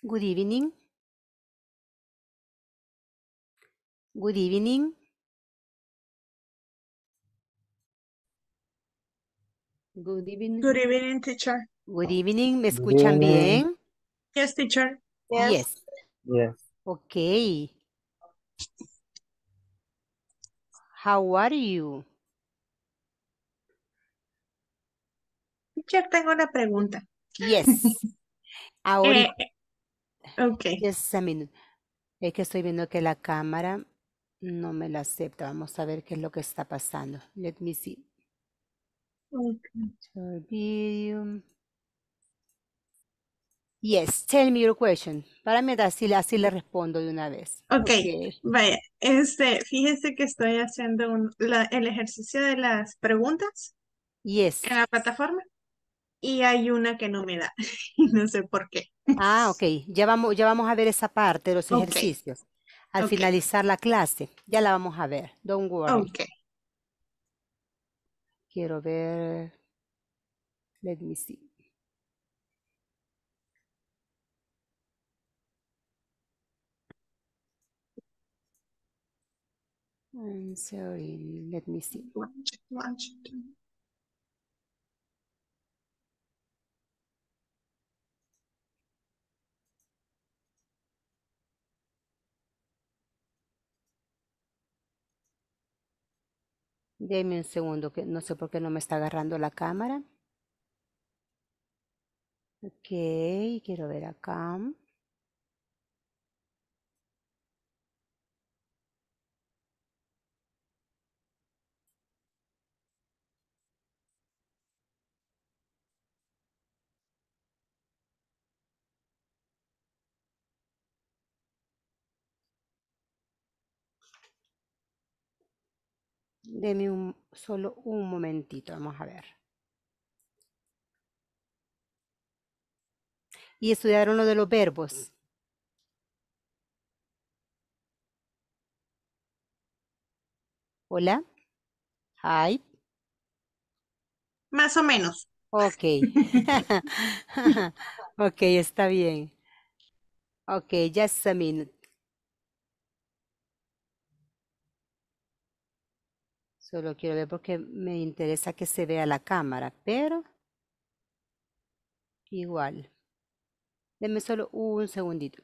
Good evening. Good evening. Good evening. Good evening, teacher. Good evening. ¿Me escuchan bien? Yes, teacher. Yes. Yes. Okay. How are you? Teacher, tengo una pregunta. Yes. Ahora... Eh, Ok. Es que estoy viendo que la cámara no me la acepta. Vamos a ver qué es lo que está pasando. Let me see. Okay. Yes, tell me your question. Para mí así, así le respondo de una vez. Ok, vaya. Este, fíjese que estoy haciendo el ejercicio de las preguntas. Yes. En la plataforma. Y hay una que no me da. no sé por qué. Ah, ok. Ya vamos, ya vamos a ver esa parte de los ejercicios. Al finalizar la clase, ya la vamos a ver. Don't worry. Okay. Quiero ver. Let me see. I'm sorry. Let me see. Deme un segundo, que no sé por qué no me está agarrando la cámara. Ok, quiero ver acá. Deme un, solo un momentito, vamos a ver. Y estudiaron lo de los verbos. Mm. Hola. Hi. Más o menos. Ok. ok, está bien. Ok, just a minute. Solo quiero ver porque me interesa que se vea la cámara, pero igual. Denme solo un segundito.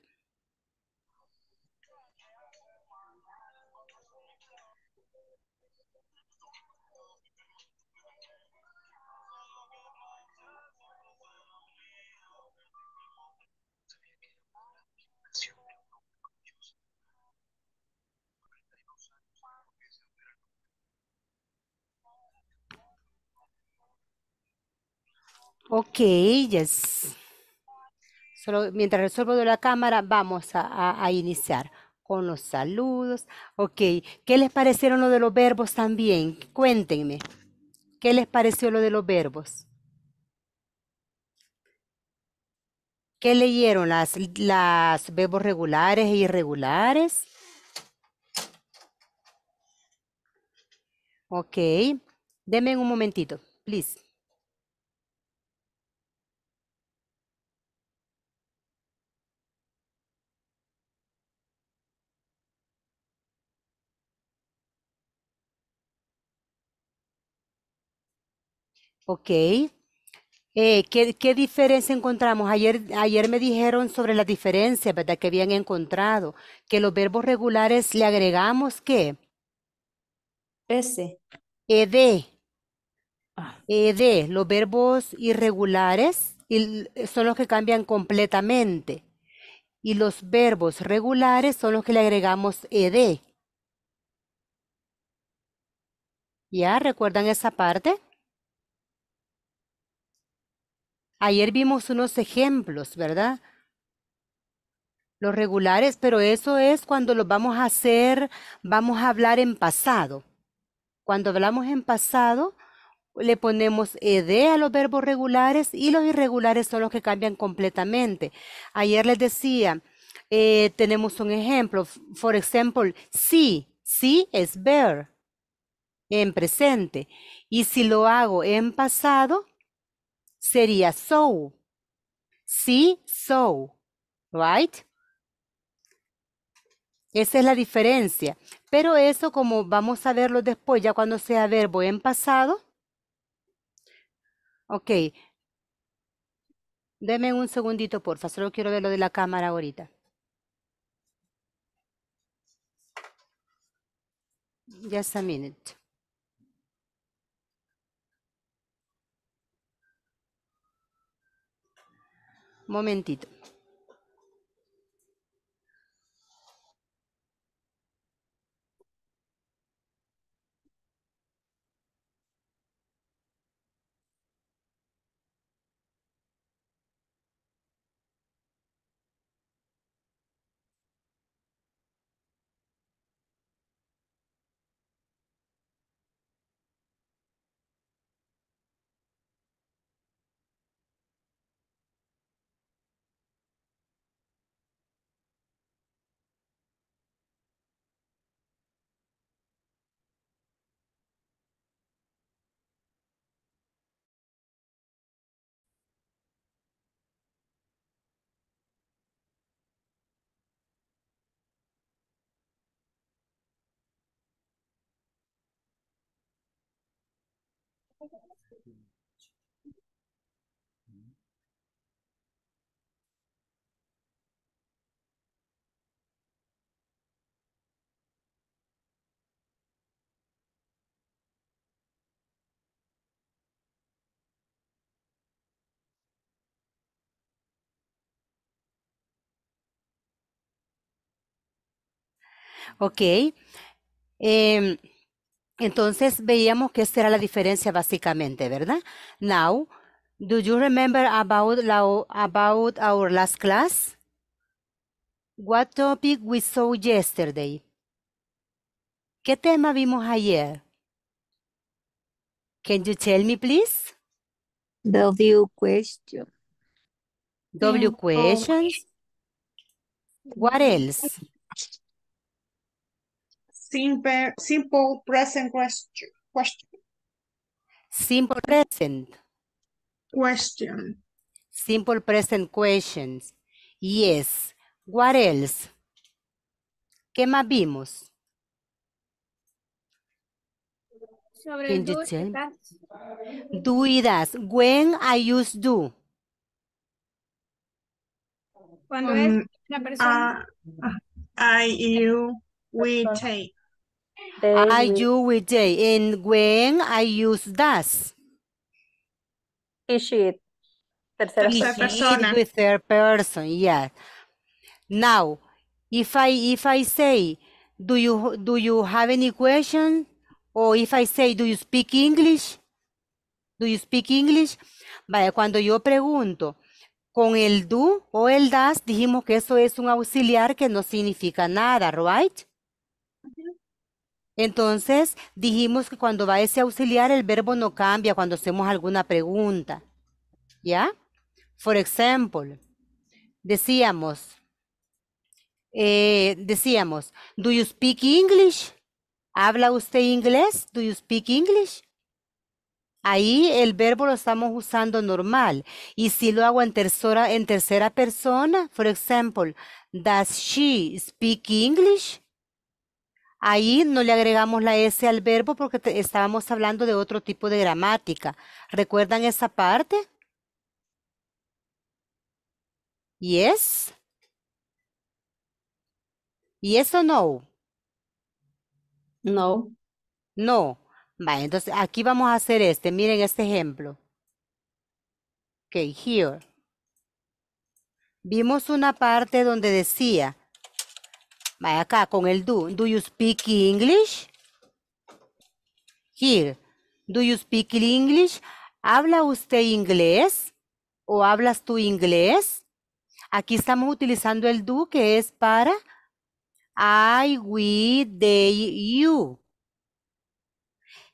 Ok, yes. Solo mientras resuelvo de la cámara, vamos a, iniciar con los saludos. Ok, ¿qué les parecieron lo de los verbos también? Cuéntenme, ¿qué les pareció lo de los verbos? ¿Qué leyeron? ¿Las, verbos regulares e irregulares? Ok, denme un momentito, please. Ok. Eh, ¿qué, diferencia encontramos? Ayer, ayer me dijeron sobre la diferencia, ¿verdad? Que habían encontrado. Que los verbos regulares le agregamos ¿qué? S. ED. Ah. ED. Los verbos irregulares son los que cambian completamente. Y los verbos regulares son los que le agregamos ED. ¿Ya? ¿Recuerdan esa parte? Ayer vimos unos ejemplos, ¿verdad? Los regulares, pero eso es cuando lo vamos a hacer, vamos a hablar en pasado. Cuando hablamos en pasado, le ponemos ed a los verbos regulares y los irregulares son los que cambian completamente. Ayer les decía, eh, tenemos un ejemplo. For example, SI. SI es ver en presente. Y si lo hago en pasado, sería so. Sí, so. Right? Esa es la diferencia. Pero eso, como vamos a verlo después, ya cuando sea verbo en pasado. Ok. Deme un segundito, por favor. Solo quiero ver lo de la cámara ahorita. Just a minute. Momentito. Okay. Eh, entonces veíamos que esta era la diferencia básicamente, ¿verdad? Now, do you remember about, about our last class? What topic we saw yesterday? ¿Qué tema vimos ayer? Can you tell me, please? W question. W oh, questions. What else? simple, simple present question. Simple present. Question. Simple present questions. Yes. What else? ¿Qué más vimos? Sobre do When I use do. Cuando es la persona. I, you, we take. I do with they. And when I use does. Is it? with third person, yeah. Now, if I if I say, do you do you have any question? Or if I say, do you speak English? Do you speak English? Vaya, cuando yo pregunto con el do o el das, dijimos que eso es un auxiliar que no significa nada, right? Entonces, dijimos que cuando va ese auxiliar, el verbo no cambia cuando hacemos alguna pregunta. ¿Ya? Por ejemplo, decíamos, eh, decíamos, do you speak English? ¿Habla usted inglés? Do you speak English? Ahí el verbo lo estamos usando normal. Y si lo hago en tercera, en tercera persona, por ejemplo, does she speak English? Ahí no le agregamos la S al verbo porque estábamos hablando de otro tipo de gramática. ¿Recuerdan esa parte? Yes. Yes o no? No. No. entonces aquí vamos a hacer este. Miren este ejemplo. Ok, here. Vimos una parte donde decía Vaya acá con el do. Do you speak English? Here. Do you speak English? ¿Habla usted inglés? ¿O hablas tú inglés? Aquí estamos utilizando el do que es para I, we, they, you.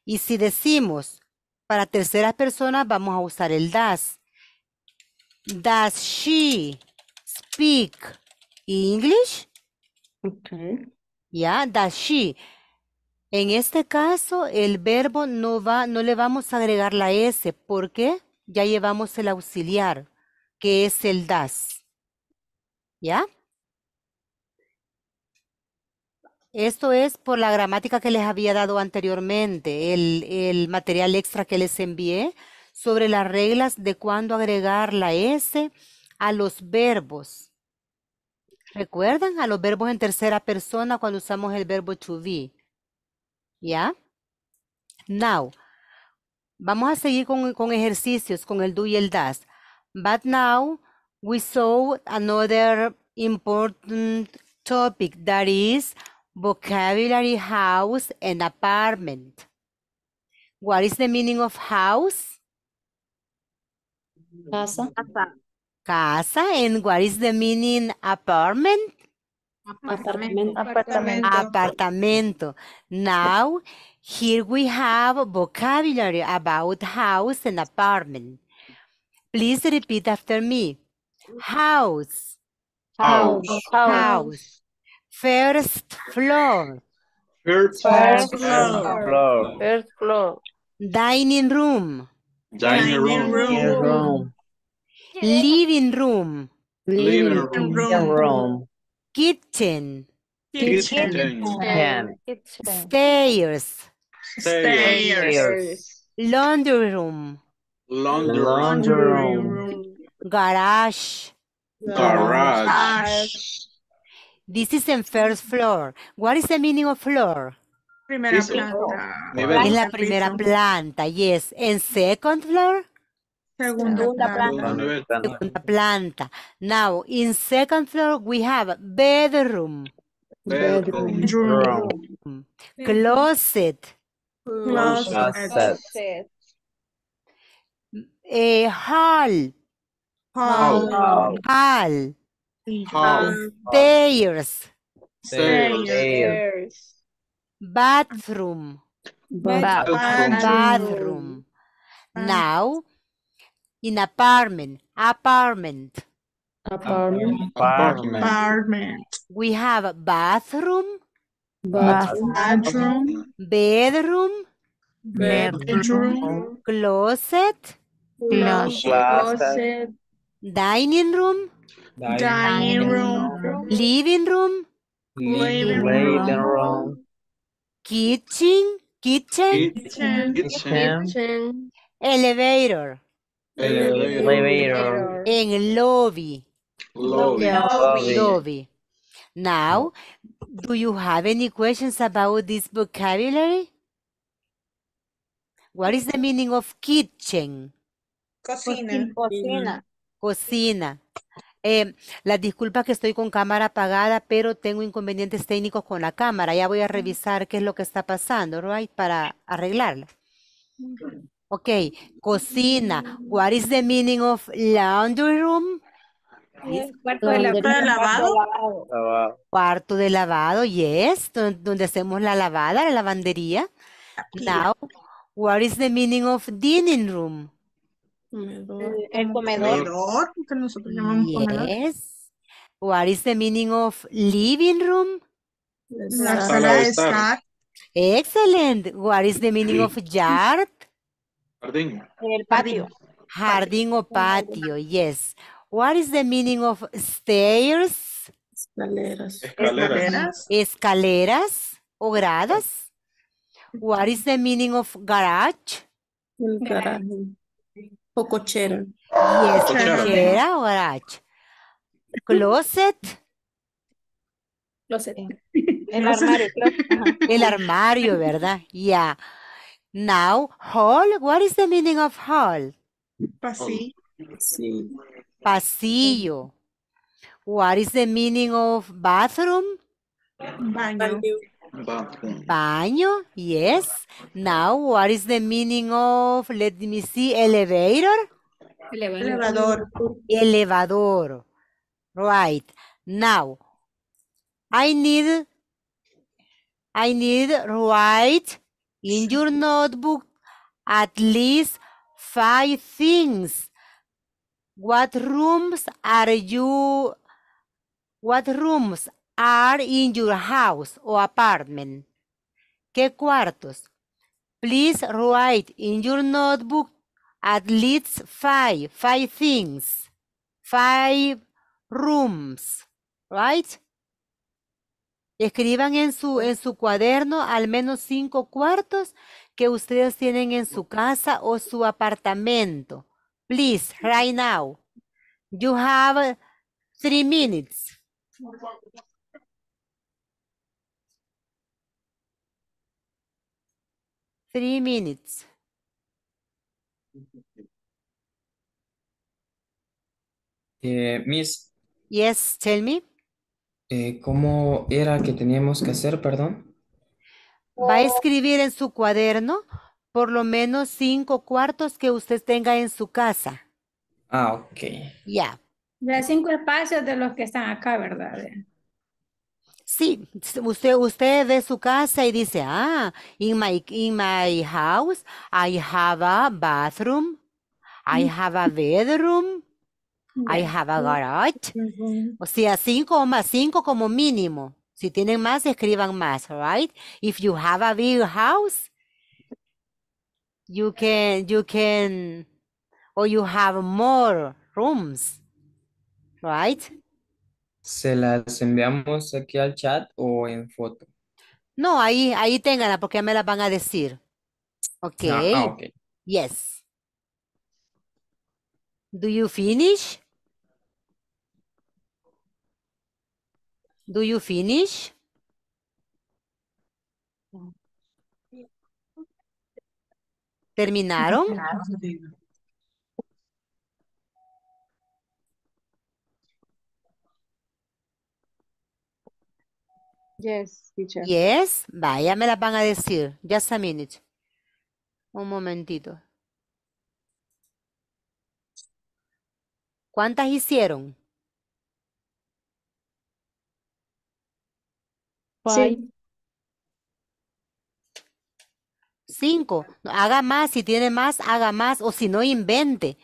Y si decimos para terceras personas vamos a usar el das. Does she speak English? Ya, DASHI, En este caso, el verbo no va, no le vamos a agregar la S. porque Ya llevamos el auxiliar, que es el das. ¿Ya? Esto es por la gramática que les había dado anteriormente, el, el material extra que les envié sobre las reglas de cuándo agregar la S a los verbos. ¿Recuerdan a los verbos en tercera persona cuando usamos el verbo to be? ¿Ya? Now. Vamos a seguir con, ejercicios, con el do y el das. But now we saw another important topic that is vocabulary house and apartment. What is the meaning of house? Casa. Casa and what is the meaning apartment? Apartamento. Apartamento. Apartamento. Now, here we have vocabulary about house and apartment. Please repeat after me. House. House. House. House. First floor. First, First floor. floor. First floor. Dining room. Dining, Dining room. room. Living room. Living room. room. Kitchen. Kitchen. Stairs. Stairs. Laundry room. Laundry, room. Garage. Garage. This is in first floor. What is the meaning of floor? Primera planta. Es la primera planta, yes. in second floor? Segunda planta. Segunda planta. Now, in second floor, we have bedroom. Bedroom. bedroom. Closet. Closet. A hall. Hall. Hall. hall. Stairs. Stairs. Bathroom. Bathroom. Bathroom. Bathroom. Now, in apartment, apartment. Apartment. Apartment. Apartment. We have a bathroom. Bathroom. bathroom. Bedroom. Bedroom. Closet. Closet. Closet. Dining room. Dining, room. Living room. Living, Living room. Kitchen. Kitchen. Kitchen. Kitchen. Kitchen. Elevator. en lobby. Lobby. Lobby. Now, do you have any questions about this vocabulary? What is the meaning of kitchen? Cocina. Cocina. Cocina. Eh, que estoy con cámara apagada, pero tengo inconvenientes técnicos con la cámara. Ya voy a revisar qué es lo que está pasando, right, para arreglarla. Okay, cocina. What is the meaning of laundry room? cuarto de, lavado. Cuarto de lavado, yes. Donde hacemos la lavada, la lavandería. Now, what is the meaning of dining room? El, el comedor. que nosotros llamamos yes. What is the meaning of living room? La sala de estar. Excellent. What is the meaning of yard? Jardín. El patio. Jardín o patio, yes. What is the meaning of stairs? Escaleras. Escaleras. o gradas. What is the meaning of garage? El garaje. O cochera. Yes, cochera, o garage. Closet. Closet. El armario. El armario, ¿verdad? Yeah. Now, hall, what is the meaning of hall? Pasillo. Pasillo. What is the meaning of bathroom? Baño. Baño, yes. Now, what is the meaning of, let me see, elevator? Elevador. Elevador. Right. Now, I need, I need right in your notebook at least five things. What rooms are you, what rooms are in your house or apartment? ¿Qué cuartos? Please write in your notebook at least five, five things, five rooms, right? Escriban en su, en su cuaderno al menos cinco cuartos que ustedes tienen en su casa o su apartamento. Please, right now. You have three minutes. Three minutes. Eh, miss. Yes, tell me. Eh, ¿Cómo era que teníamos que hacer, perdón? Va a oh. escribir en su cuaderno por lo menos cinco cuartos que usted tenga en su casa. Ah, ok. Ya. Yeah. cinco espacios de los que están acá, ¿verdad? Sí, usted, usted ve su casa y dice, ah, in my, in my house I have a bathroom, I mm. have a bedroom, I have a garage. O sea, 5 más cinco como mínimo. Si tienen más, escriban más, right? If you have a big house, you can, you can, or you have more rooms, right? ¿Se las enviamos aquí al chat o en foto? No, ahí, ahí porque me las van a decir. Ok. Ah, ah, okay. Yes. Do you finish? Do you finish? ¿Terminaron? Yes, teacher. Yes, vaya, me las van a decir. Just a minute. Un momentito. ¿Cuántas hicieron? 5 cinco. Haga más, si tiene más, haga más, o si no, invente.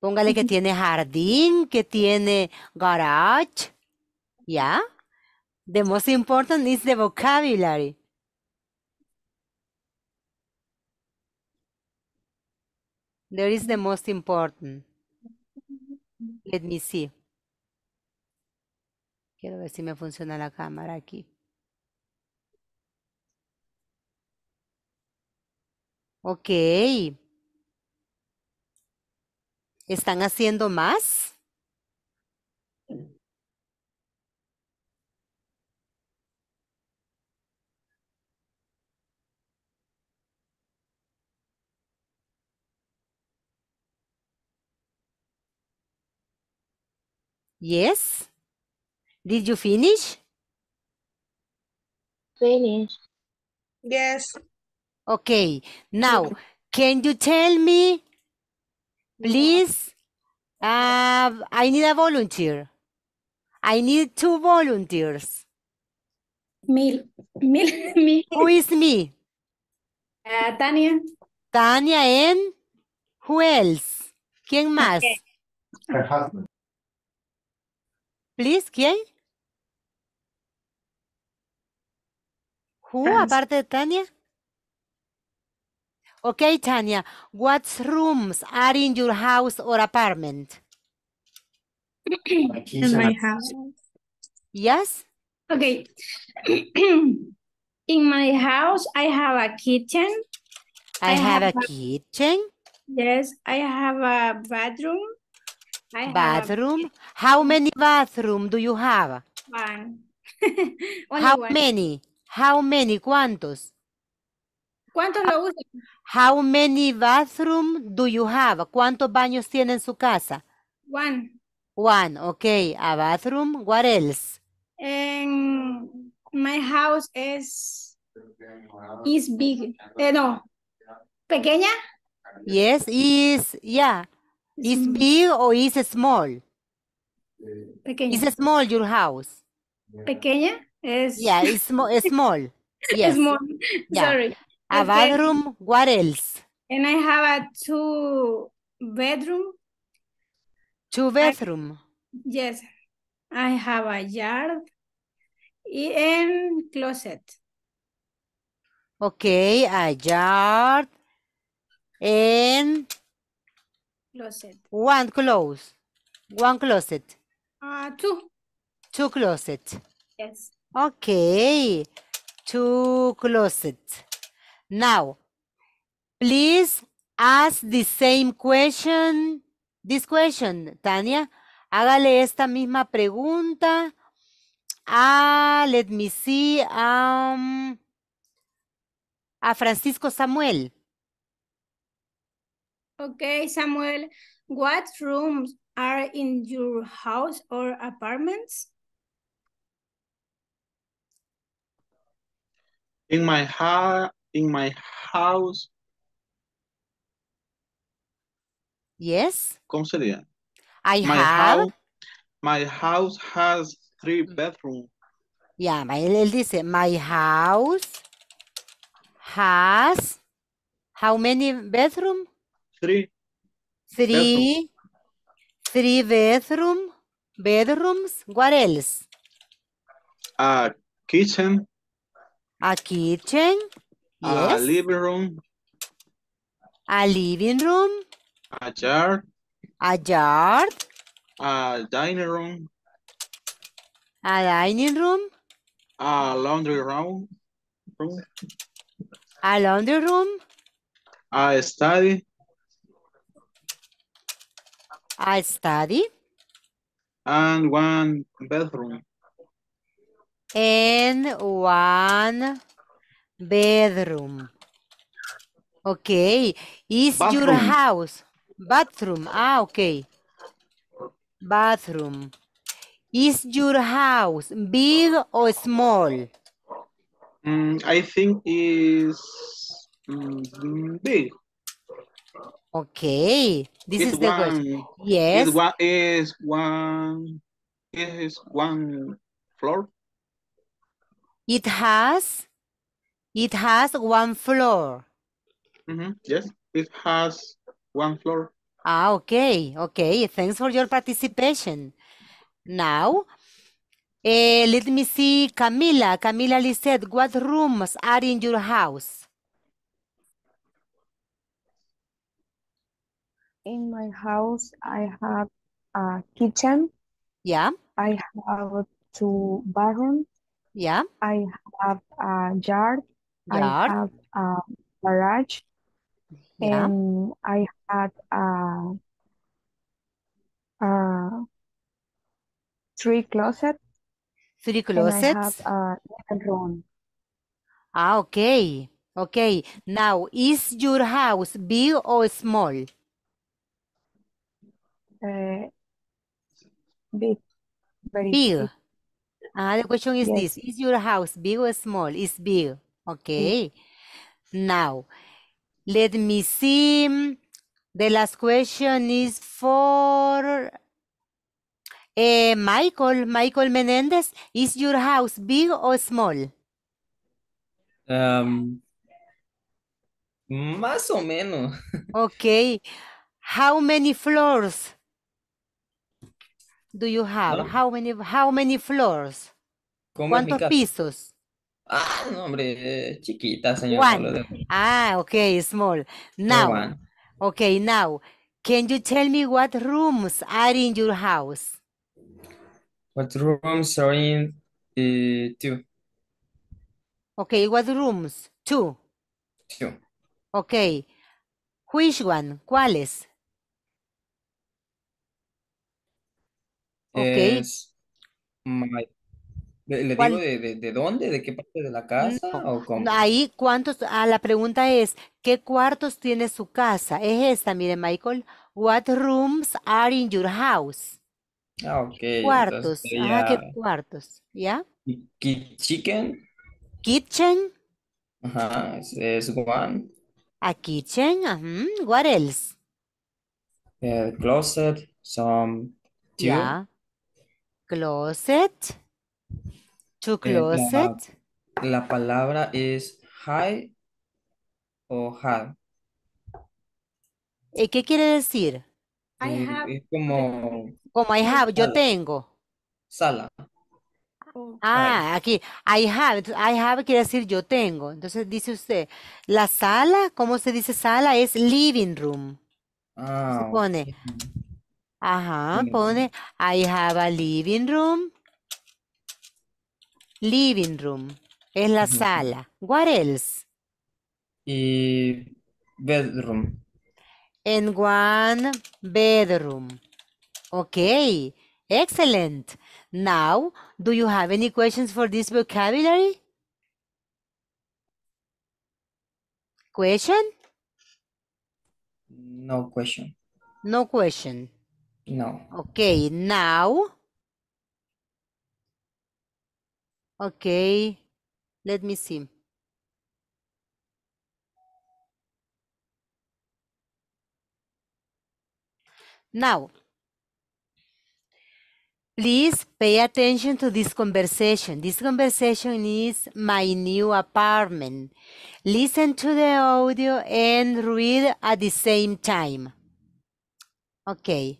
Póngale que tiene jardín, que tiene garage. ¿ya? The most important is the vocabulary. There is the most important. Let me see. Quiero ver si me funciona la cámara aquí. Ok. ¿Están haciendo más? Yes. Did you finish? Finish. Yes. Okay, now, can you tell me, please? Uh, I need a volunteer. I need two volunteers. Me, me, me. Who is me? Uh, Tania. Tania and who else? ¿Quién más? Her husband. Please, ¿quién? Who, aparte de Tania? Okay, Tanya, what rooms are in your house or apartment? in my house. Yes? Okay. in my house, I have a kitchen. I, I have, have, a, kitchen. Yes, I have a bathroom. I bathroom? A... How many bathroom do you have? One. How one. many? How many? ¿Cuántos? ¿Cuántos lo ah. usan? How many bathroom do you have? ¿Cuántos baños tiene en su casa? One. One, okay. A bathroom. What else? my house is is big. Eh, no. Pequeña? Yes, is yeah. Is big or is small? Pequeña. Is small your house? Pequeña? es. Yeah, is small. small. Sorry. A bathroom, what else? And I have a two bedroom. Two bedroom? I, yes. I have a yard and closet. Okay, a yard and closet. One clothes. One closet. Uh, two. Two closet. Yes. Okay. Two closet. Now, please ask the same question, this question, Tania. Hágale esta misma pregunta. Ah, let me see, um, a Francisco Samuel. Okay, Samuel, what rooms are in your house or apartments? In my house, in my house. Yes. ¿Cómo sería? I have. my house has three bedrooms. Yeah, él dice, my house has how many bedrooms? Three. Three. Three bedrooms. Bedrooms. What else? A kitchen. A kitchen. A living room. A living room. A yard. A yard. A dining room. A dining room. A laundry room. room. A laundry room. A study. A study. And one bedroom. And one Bedroom. Okay. Is bathroom. your house? Bathroom. Ah, okay. Bathroom. Is your house big or small? Mm, I think is mm, big. Okay. This it's is the one, question. Yes. It one is one. It is one floor. It has. It has one floor. Mm -hmm. Yes, it has one floor. Ah, okay, okay. Thanks for your participation. Now, uh, let me see Camila. Camila said what rooms are in your house? In my house, I have a kitchen. Yeah. I have two bathrooms. Yeah. I have a yard. I have a um, garage Yeah. and I had a, uh, a uh, three closet Three and I have closets. a uh, room. Ah, okay. Okay. Now, is your house big or small? Uh, big, very big. Big. Ah, the question is Yes, this. Is your house big or small? It's big. Okay. Now, let me see. The last question is for uh, Michael. Michael Menendez, is your house big or small? Um, más o menos. okay. How many floors do you have? How many how many floors? ¿Cuántos pisos? Ah, no, hombre, chiquita, señor. Ah, okay, small. Now. Okay, now. Can you tell me what rooms are in your house? What rooms are in eh, two? Okay, what rooms? Two. Two. Okay. Which one? ¿Cuáles? Okay. my de, dónde? ¿De qué parte de la casa? Ahí, ¿cuántos? Ah, la pregunta es, ¿qué cuartos tiene su casa? Es esta, mire, Michael. What rooms are in your house? Ah, ok. Cuartos. ¿qué cuartos? ¿Ya? Kitchen. Kitchen. Ajá, es, one. A kitchen, ¿Qué What eh, closet, some Closet. To eh, closet. la, palabra es high o have ¿Y qué quiere decir? Eh, es como... Como I have, yo tengo. Sala. Oh. Ah, aquí, I have, I have quiere decir yo tengo. Entonces dice usted, la sala, ¿cómo se dice sala? Es living room. Ah, se pone, ajá, pone, I have a living room. Living room. Es la uh -huh. sala. What else? Y bedroom. En one bedroom. Okay. Excellent. Now, do you have any questions for this vocabulary? Question? No question. No question. No. Okay, now Okay, let me see. Now, please pay attention to this conversation. This conversation is my new apartment. Listen to the audio and read at the same time. Okay.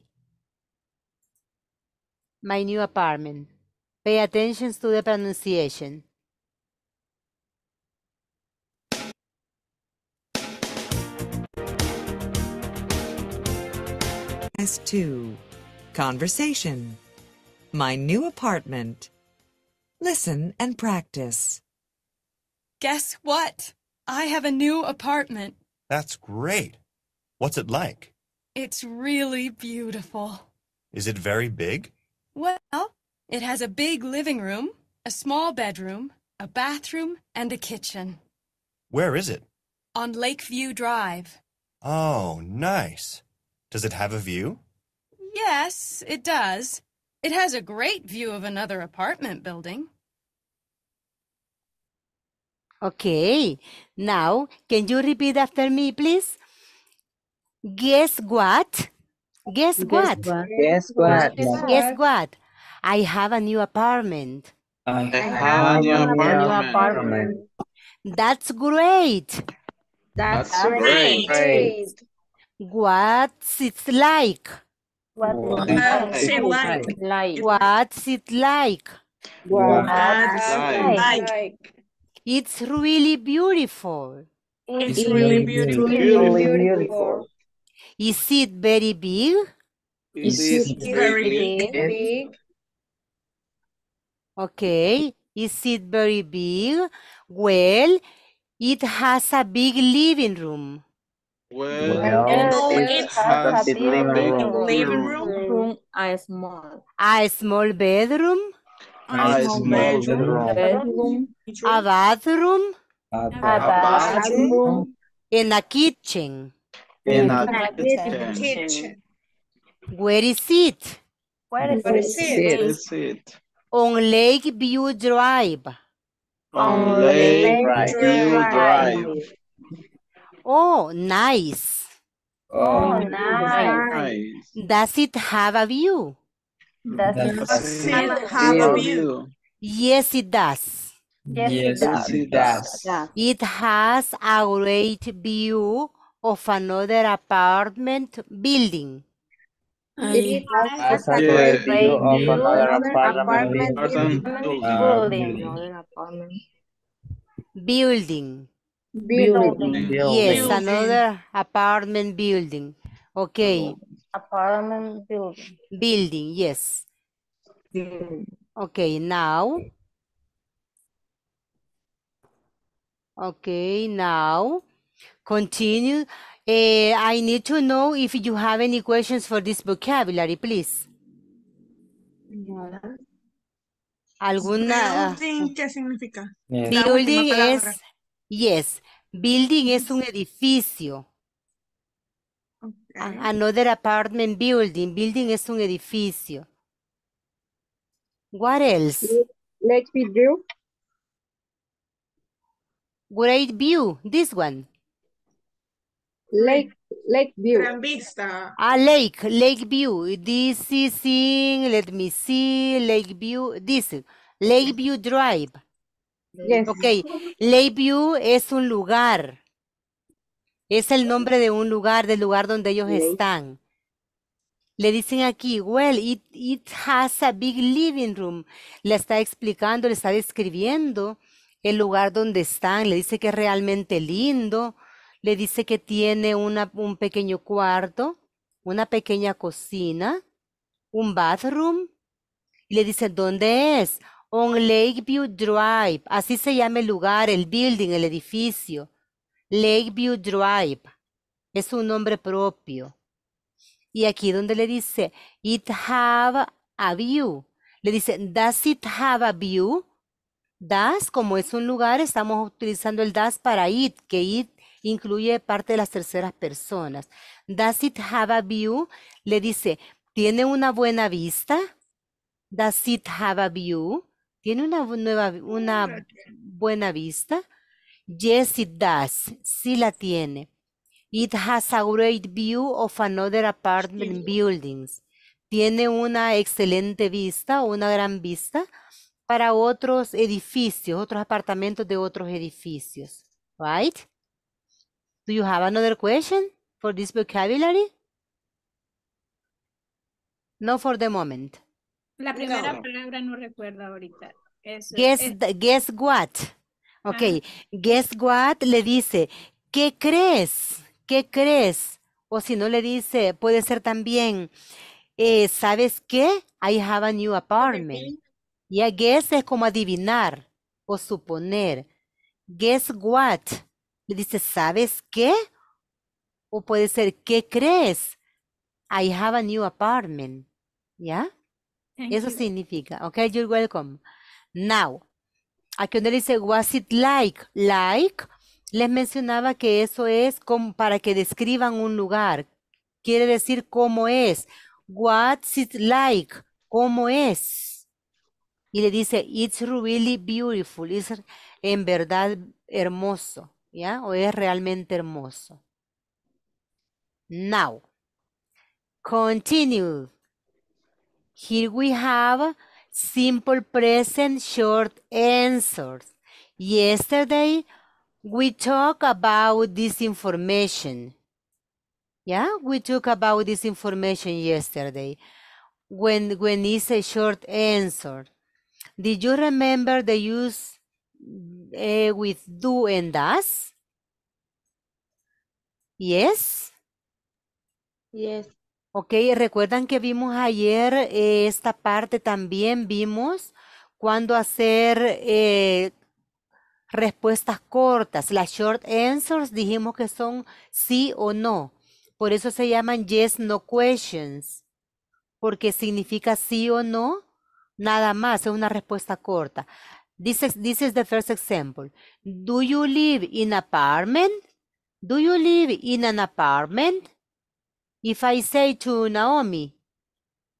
My new apartment. Pay attention to the pronunciation. S2 Conversation My new apartment. Listen and practice. Guess what? I have a new apartment. That's great. What's it like? It's really beautiful. Is it very big? Well, it has a big living room, a small bedroom, a bathroom, and a kitchen. Where is it? On Lakeview Drive. Oh, nice. Does it have a view? Yes, it does. It has a great view of another apartment building. Okay, now can you repeat after me, please? Guess what? Guess, Guess what? what? Guess what? Guess what? I have a new apartment. I have, I have a new apartment. apartment. That's great. That's, That's great. great. What's it like? What's it like? What's it like? What's it like? It's really beautiful. It's, really, beautiful. Beautiful. really beautiful. Is it very big? Is, it, very, big? Okay, is it very big? Well, it has a big living room. Well, well it, has, a big, living, room. living room. A small. A small bedroom. A, small, bedroom. bedroom. A bathroom. A, bathroom. In a kitchen. In a kitchen. Where is it? Where is, it? on Lake View Drive. On Lake View Drive. Oh, nice. Oh, oh nice. Does it have a view? Does it, does it have a view? Yes, it does. Yes, yes it, does. it does. It has a great view of another apartment building. It is as a eh, of another apartment, apartment building. Building. building. building. Yes, another apartment building. Okay. Apartment building. Building, yes. Okay, now. Okay, now continue Eh, I need to know if you have any questions for this vocabulary, please. ¿Alguna? Building, ah, ¿qué significa? Eh. Building es, yes, building es un edificio. Another apartment building, building es un edificio. What else? me View. Great View, this one. Lake, View. Gran Vista. Ah, Lake, Lake View. This is in, let me see, Lake View, this, Lake View Drive. Yes. Ok, View es un lugar. Es el nombre de un lugar, del lugar donde ellos están. Le dicen aquí, well, it, it has a big living room. Le está explicando, le está describiendo el lugar donde están. Le dice que es realmente lindo le dice que tiene un pequeño cuarto, una pequeña cocina, un bathroom. Y le dice, ¿dónde es? On Lakeview Drive. Así se llama el lugar, el building, el edificio. Lakeview Drive. Es un nombre propio. Y aquí donde le dice, it have a view. Le dice, does it have a view? Das, como es un lugar, estamos utilizando el das para it, que it incluye parte de las terceras personas. Does it have a view? Le dice, ¿tiene una buena vista? Does it have a view? ¿Tiene una, una buena vista? Yes, it does. Sí la tiene. It has a great view of another apartment buildings. Tiene una excelente vista o una gran vista para otros edificios, otros apartamentos de otros edificios. Right? Do you have another question for this vocabulary? No for the moment. La primera palabra no recuerdo ahorita. guess, what? Ok, guess what le dice, ¿qué crees? ¿Qué crees? O si no le dice, puede ser también, eh, ¿sabes qué? I have a new apartment. Y guess es como adivinar o suponer. Guess what? Le dice, ¿sabes qué? O puede ser, ¿qué crees? I have a new apartment. ¿Ya? Eso significa, ok, you're welcome. Now, aquí donde dice, what's it like? Like, les mencionaba que eso es como para que describan un lugar. Quiere decir cómo es. What's it like? ¿Cómo es? Y le dice, it's really beautiful. Es en verdad hermoso. ¿ya? O es realmente hermoso. Now, continue. Here we have simple present short answers. Yesterday, we talk about this information. Yeah, we talk about this information yesterday. When when it's a short answer. Did you remember the use Eh, with do and does? Yes. Yes. Ok, recuerdan que vimos ayer eh, esta parte también vimos cuando hacer eh, respuestas cortas. Las short answers dijimos que son sí o no. Por eso se llaman yes no questions. Porque significa sí o no, nada más, es una respuesta corta. This is, the first example. Do you live in apartment? Do you live in an apartment? If I say to Naomi,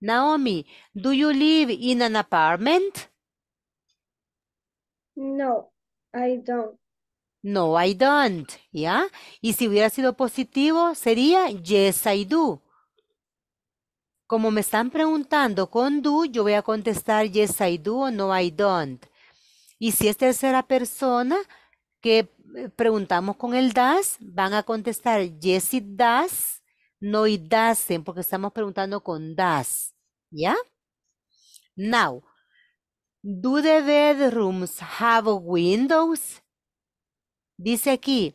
Naomi, do you live in an apartment? No, I don't. No, I don't, ¿ya? Y si hubiera sido positivo, sería yes, I do. Como me están preguntando con do, yo voy a contestar yes, I do o no, I don't. Y si es tercera persona que eh, preguntamos con el das, van a contestar yes it does, no it doesn't, porque estamos preguntando con das. ¿Ya? Now, do the bedrooms have windows? Dice aquí,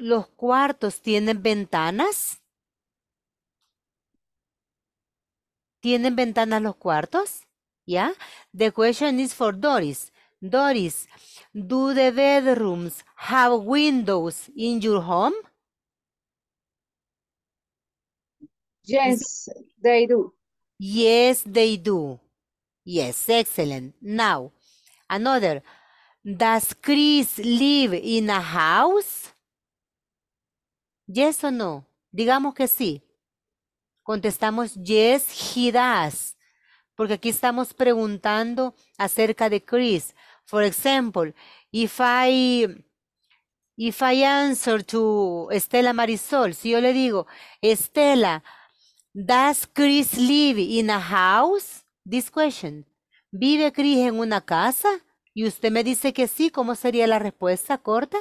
¿los cuartos tienen ventanas? ¿Tienen ventanas los cuartos? Yeah? The question is for Doris. Doris, do the bedrooms have windows in your home? Yes, they do. Yes, they do. Yes, excellent. Now, another. Does Chris live in a house? Yes or no? Digamos que sí. Contestamos, yes, he does porque aquí estamos preguntando acerca de Chris. For example, if I, if I answer to Estela Marisol, si yo le digo, Estela, does Chris live in a house? This question. ¿Vive Chris en una casa? Y usted me dice que sí, ¿cómo sería la respuesta corta?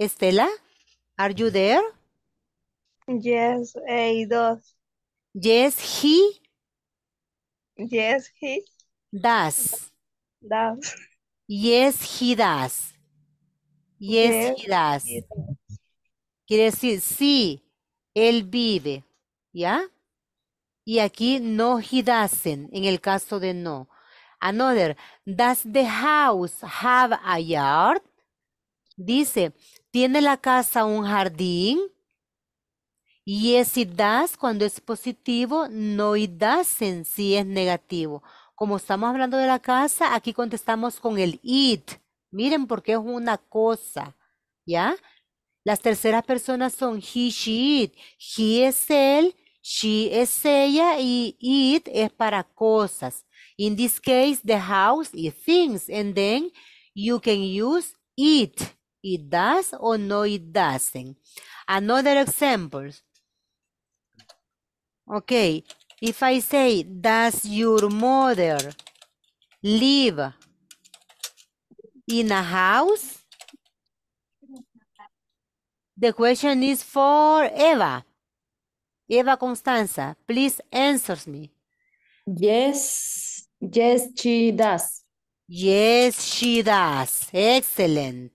Estela, are you there? Yes, I Yes, he. Yes, he. Does. Does. Yes, he does. Yes, he, does. Quiere decir, sí, él vive. ¿Ya? Y aquí no he doesn't, en el caso de no. Another, does the house have a yard? Dice, ¿tiene la casa un jardín? Y it das cuando es positivo, no it doesn't, si es negativo. Como estamos hablando de la casa, aquí contestamos con el it. Miren porque es una cosa, ¿ya? Las terceras personas son he, she, it. He es él, she es ella y it es para cosas. In this case, the house y things. And then you can use it. It does o no it doesn't. Another examples. Okay, if I say, does your mother live in a house? The question is for Eva. Eva Constanza, please answer me. Yes, yes, she does. Yes, she does. Excellent.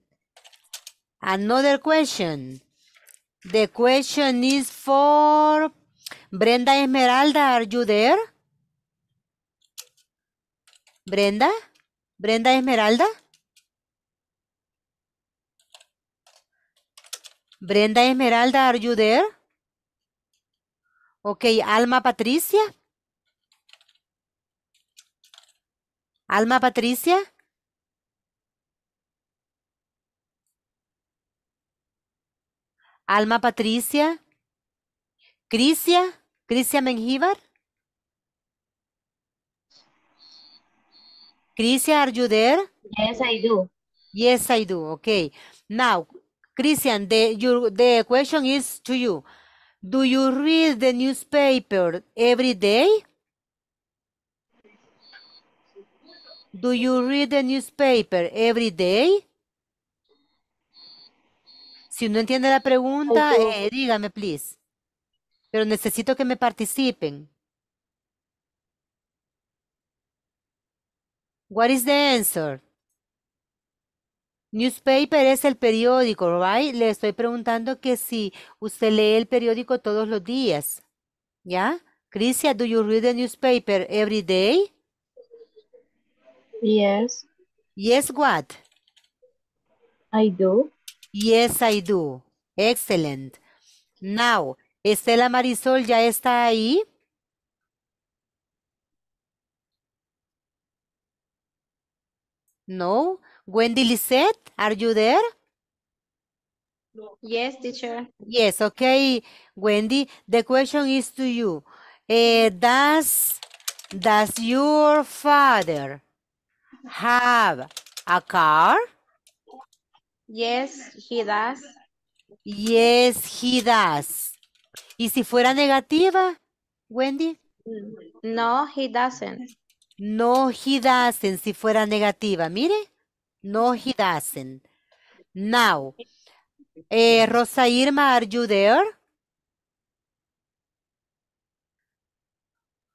Another question. The question is for Brenda Esmeralda, are you there? Brenda? Brenda Esmeralda? Brenda Esmeralda, are you there? Ok, Alma Patricia. Alma Patricia. Alma Patricia. Crisia, Crisia Menjivar. Crisia, are you there? Yes, I do. Yes, I do. Okay. Now, Christian, the, your, the question is to you. Do you read the newspaper every day? Do you read the newspaper every day? Si no entiende la pregunta, eh, dígame, please pero necesito que me participen. What is the answer? Newspaper es el periódico, right? Le estoy preguntando que si usted lee el periódico todos los días. ¿Ya? Crisia, do you read the newspaper every day? Yes. Yes, what? I do. Yes, I do. Excellent. Now, Estela Marisol, ¿ya está ahí? No. Wendy Lisette, are you there? Yes, teacher. Yes, okay, Wendy. The question is to you. Uh, does, does your father have a car? Yes, he does. Yes, he does. ¿Y si fuera negativa, Wendy? No, he doesn't. No, he doesn't. Si fuera negativa, mire. No, he doesn't. Now, eh, Rosa Irma, are you there?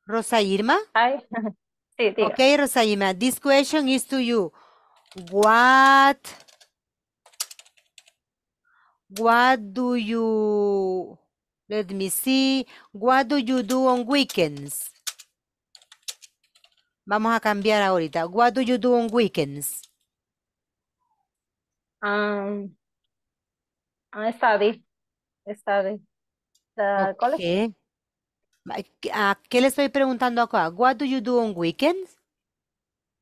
Rosa Irma? Hi. sí, Okay, Rosa Irma, this question is to you. What, what do you, Let me see. What do you do on weekends? Vamos a cambiar ahorita. What do you do on weekends? Um, I ah, study. I study. ¿A ¿Qué le estoy preguntando acá? What do you do on weekends?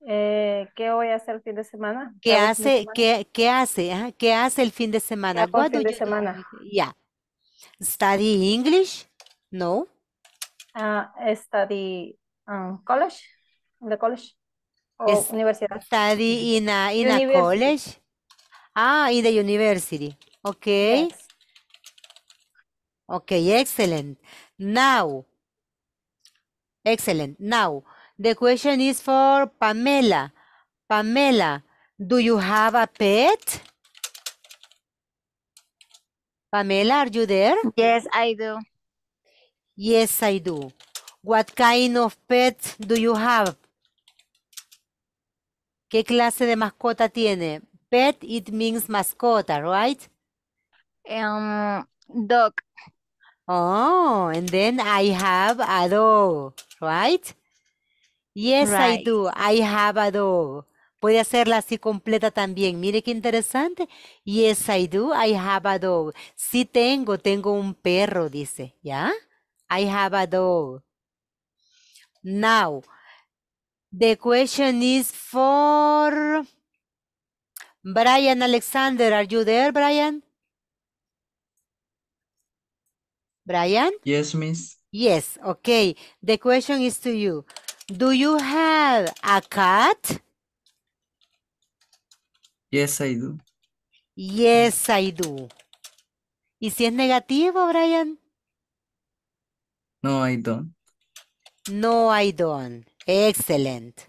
Eh, ¿Qué voy a hacer el fin de semana? ¿Qué hace, semana? ¿qué, qué hace, qué qué hace qué hace el fin de semana? ¿Qué hace el fin de semana? Ya. Study English? No. Uh, study um, college? The college? Or es universidad? Study in a, in a college? Ah, in the university. Okay. Yes. Okay, excellent. Now, excellent. Now, the question is for Pamela. Pamela, do you have a pet? Pamela, are you there? Yes, I do. Yes, I do. What kind of pet do you have? ¿Qué clase de mascota tiene? Pet, it means mascota, right? Um, dog. Oh, and then I have a dog, right? Yes, I do. I have a dog. Puede hacerla así completa también. Mire qué interesante. Yes, I do. I have a dog. Sí tengo, tengo un perro, dice. ¿Ya? I have a dog. Now, the question is for Brian Alexander. Are you there, Brian? Brian? Yes, miss. Yes, okay. The question is to you. Do you have a cat? Yes, I do. Yes, I do. ¿Y si es negativo, Brian? No, I don't. No, I don't. Excellent.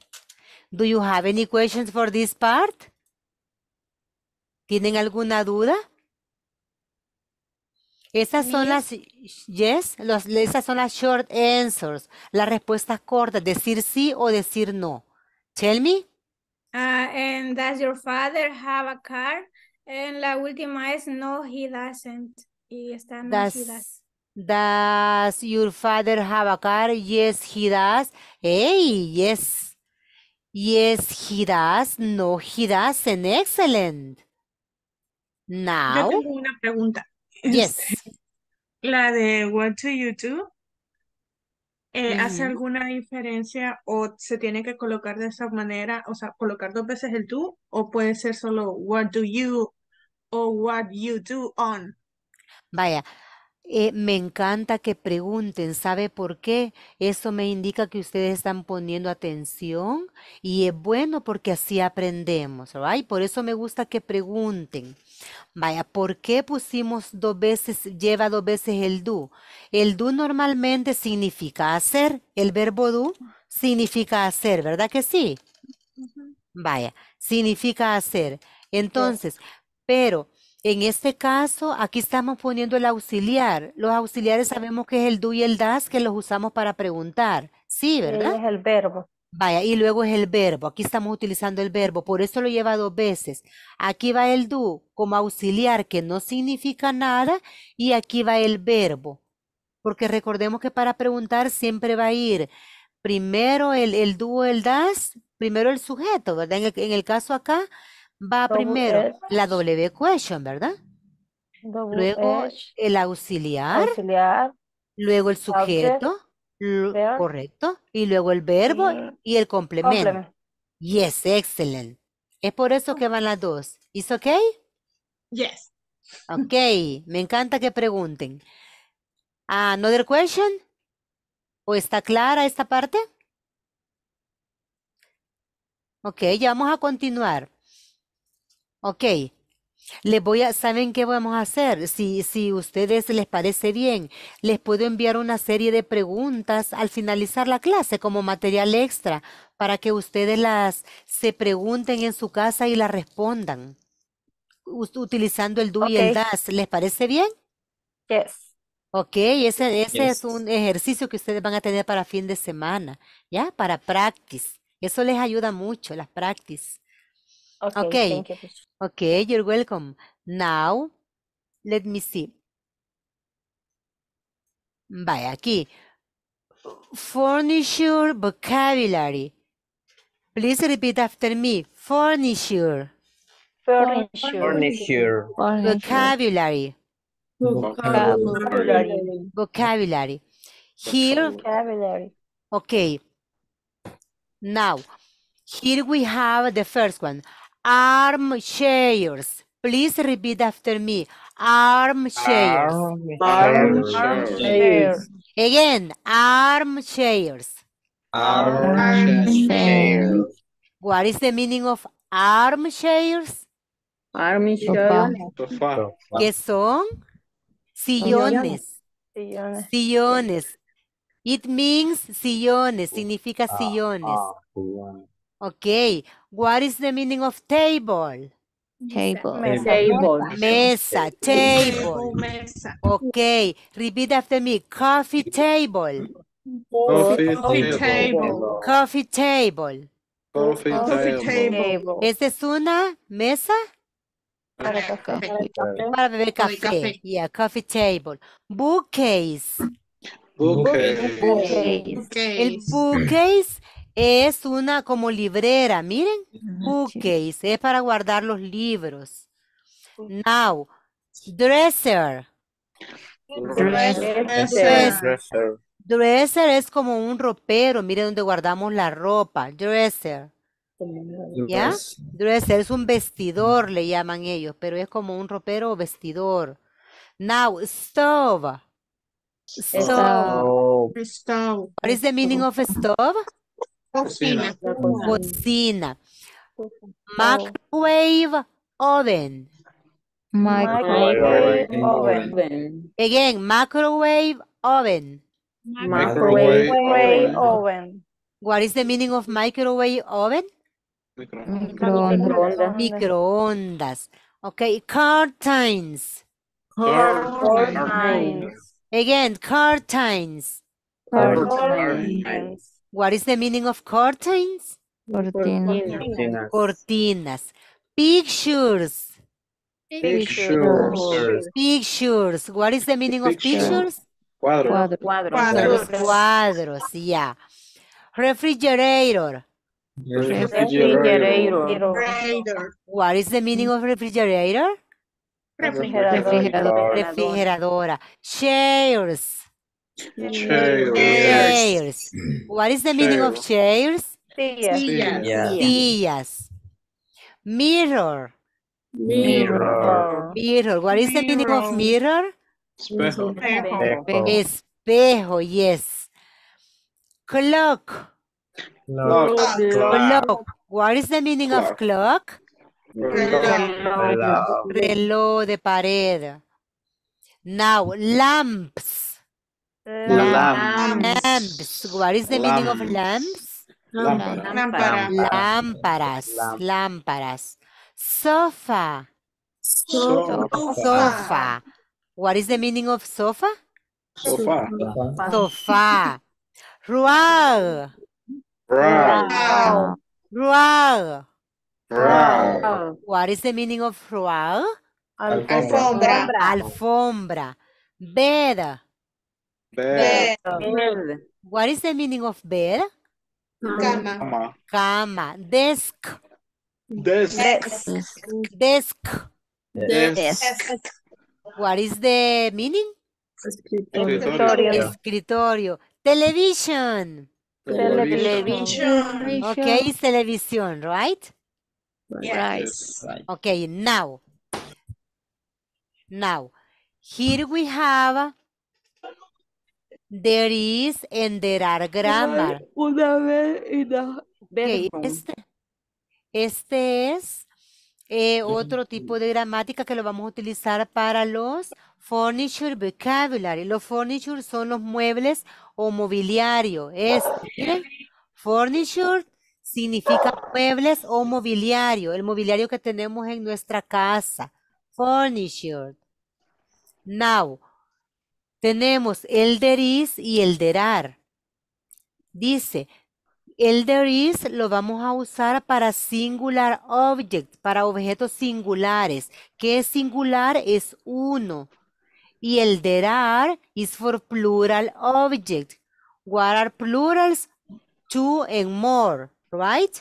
Do you have any questions for this part? ¿Tienen alguna duda? Esas son las, yes, los, esas son las short answers, las respuestas cortas, decir sí o decir no. Tell me. Uh, and does your father have a car? And la última es no, he doesn't. Y está no, does, he does. Does your father have a car? Yes, he does. Hey, yes. Yes, he does. No, he doesn't. Excellent. Now. tengo una pregunta. Yes. Este, la de what do you do? Eh, ¿hace alguna diferencia o se tiene que colocar de esa manera? O sea, colocar dos veces el tú o puede ser solo what do you o what you do on. Vaya, eh, me encanta que pregunten, ¿sabe por qué? Eso me indica que ustedes están poniendo atención y es bueno porque así aprendemos, ¿verdad? Y por eso me gusta que pregunten. Vaya, ¿por qué pusimos dos veces, lleva dos veces el do? El do normalmente significa hacer, el verbo do significa hacer, ¿verdad que sí? Vaya, significa hacer. Entonces, pero en este caso, aquí estamos poniendo el auxiliar. Los auxiliares sabemos que es el do y el das que los usamos para preguntar. Sí, ¿verdad? es el verbo. Vaya, y luego es el verbo. Aquí estamos utilizando el verbo, por eso lo lleva dos veces. Aquí va el do como auxiliar que no significa nada y aquí va el verbo. Porque recordemos que para preguntar siempre va a ir primero el, el do, el das, primero el sujeto, ¿verdad? en el caso acá, Va primero la W question, ¿verdad? luego el auxiliar, luego el sujeto, correcto, y luego el verbo y, el complemento. Yes, excellent. Es por eso que van las dos. ¿Es ok? Yes. Ok, me encanta que pregunten. Another question? ¿O está clara esta parte? Ok, ya vamos a continuar. Ok. Les voy a, ¿saben qué vamos a hacer? Si, si ustedes les parece bien, les puedo enviar una serie de preguntas al finalizar la clase como material extra para que ustedes las se pregunten en su casa y las respondan utilizando el do y el das. ¿Les parece bien? Yes. Ok, ese, ese es un ejercicio que ustedes van a tener para fin de semana, ¿ya? Para practice. Eso les ayuda mucho, las practice. Okay. Okay. Thank you. Okay, you're welcome. Now, let me see. Vaya, aquí. Furniture vocabulary. Please repeat after me. Furniture. Furniture. Furniture. Furniture. Vocabulary. Vocabulary. Vocabulary. Here. Vocabulary. Okay. Now, here we have the first one. Armchairs. Please repeat after me. Armchairs. Armchairs. Again, armchairs. Armchairs. What is the meaning of armchairs? Armchairs. ¿Qué son? Sillones. Sillones. Sillones. It means sillones, significa ah, sillones. Ah, Okay. What is the meaning of table? Table. Mesa. Table. Mesa. Table. Okay. Repeat after me. Coffee table. Coffee, table. Coffee table. Coffee, table. ¿Esta es una mesa? Para, beber café. Yeah, coffee table. Bookcase. Bookcase. bookcase. El bookcase es una como librera, miren, bookcase, es para guardar los libros. Now, dresser. Dresser. dresser. es como un ropero, miren donde guardamos la ropa, dresser. ¿Ya? Dresser es un vestidor, le llaman ellos, pero es como un ropero o vestidor. Now, stove. Stove. What is the meaning of stove? Cocina. Cocina. Microwave oven. Microwave oven. Again, microwave oven. Microwave, microwave oven. What is the meaning of microwave oven? Microondas. Microondas. Okay, curtains. Curtains. Again, curtains. Curtains. What is the meaning of curtains? Cortinas. Cortinas. Pictures. Pictures. Pictures. What is the meaning of pictures? Cuadros. Cuadros. Cuadros. Yeah. Refrigerator. Refrigerator. What is the meaning of refrigerator? Refrigerador. Refrigeradora. Refrigeradora. Chairs. Chairs. What is the chairs. meaning of chairs? Sillas. Sillas. Sillas. Sillas. Mirror. Mirror. Mirror. What is mirror. the meaning of mirror? Espejo. Espejo. Espejo, yes. Clock. Clock. clock. clock. What is the meaning clock. of clock? Reloj. Reloj de pared. Now, lamps. Lamps. What is the meaning of lamps? Lámparas. Lámparas. Sofa. sofa. What is the meaning of sofa? Sofa. Sofa. What is the meaning of rural? Alfombra. Alfombra. Alfombra. Bed. Bed. What is the meaning of bed? Cama. Cama. Desk. Desk. Desk. Desk. What is the meaning? Escritorio. Escritorio. Television. Television. Okay, television, right? right. Okay, now. Now, here we have There is and there are grammar. Una vez y dos este, este, es eh, otro tipo de gramática que lo vamos a utilizar para los furniture vocabulary. Los furniture son los muebles o mobiliario. Este, furniture significa muebles o mobiliario, el mobiliario que tenemos en nuestra casa. Furniture. Now, tenemos el there is y el there are. Dice, el there is lo vamos a usar para singular object, para objetos singulares. ¿Qué es singular? Es uno. Y el there are is for plural object. What are plurals? Two and more, right?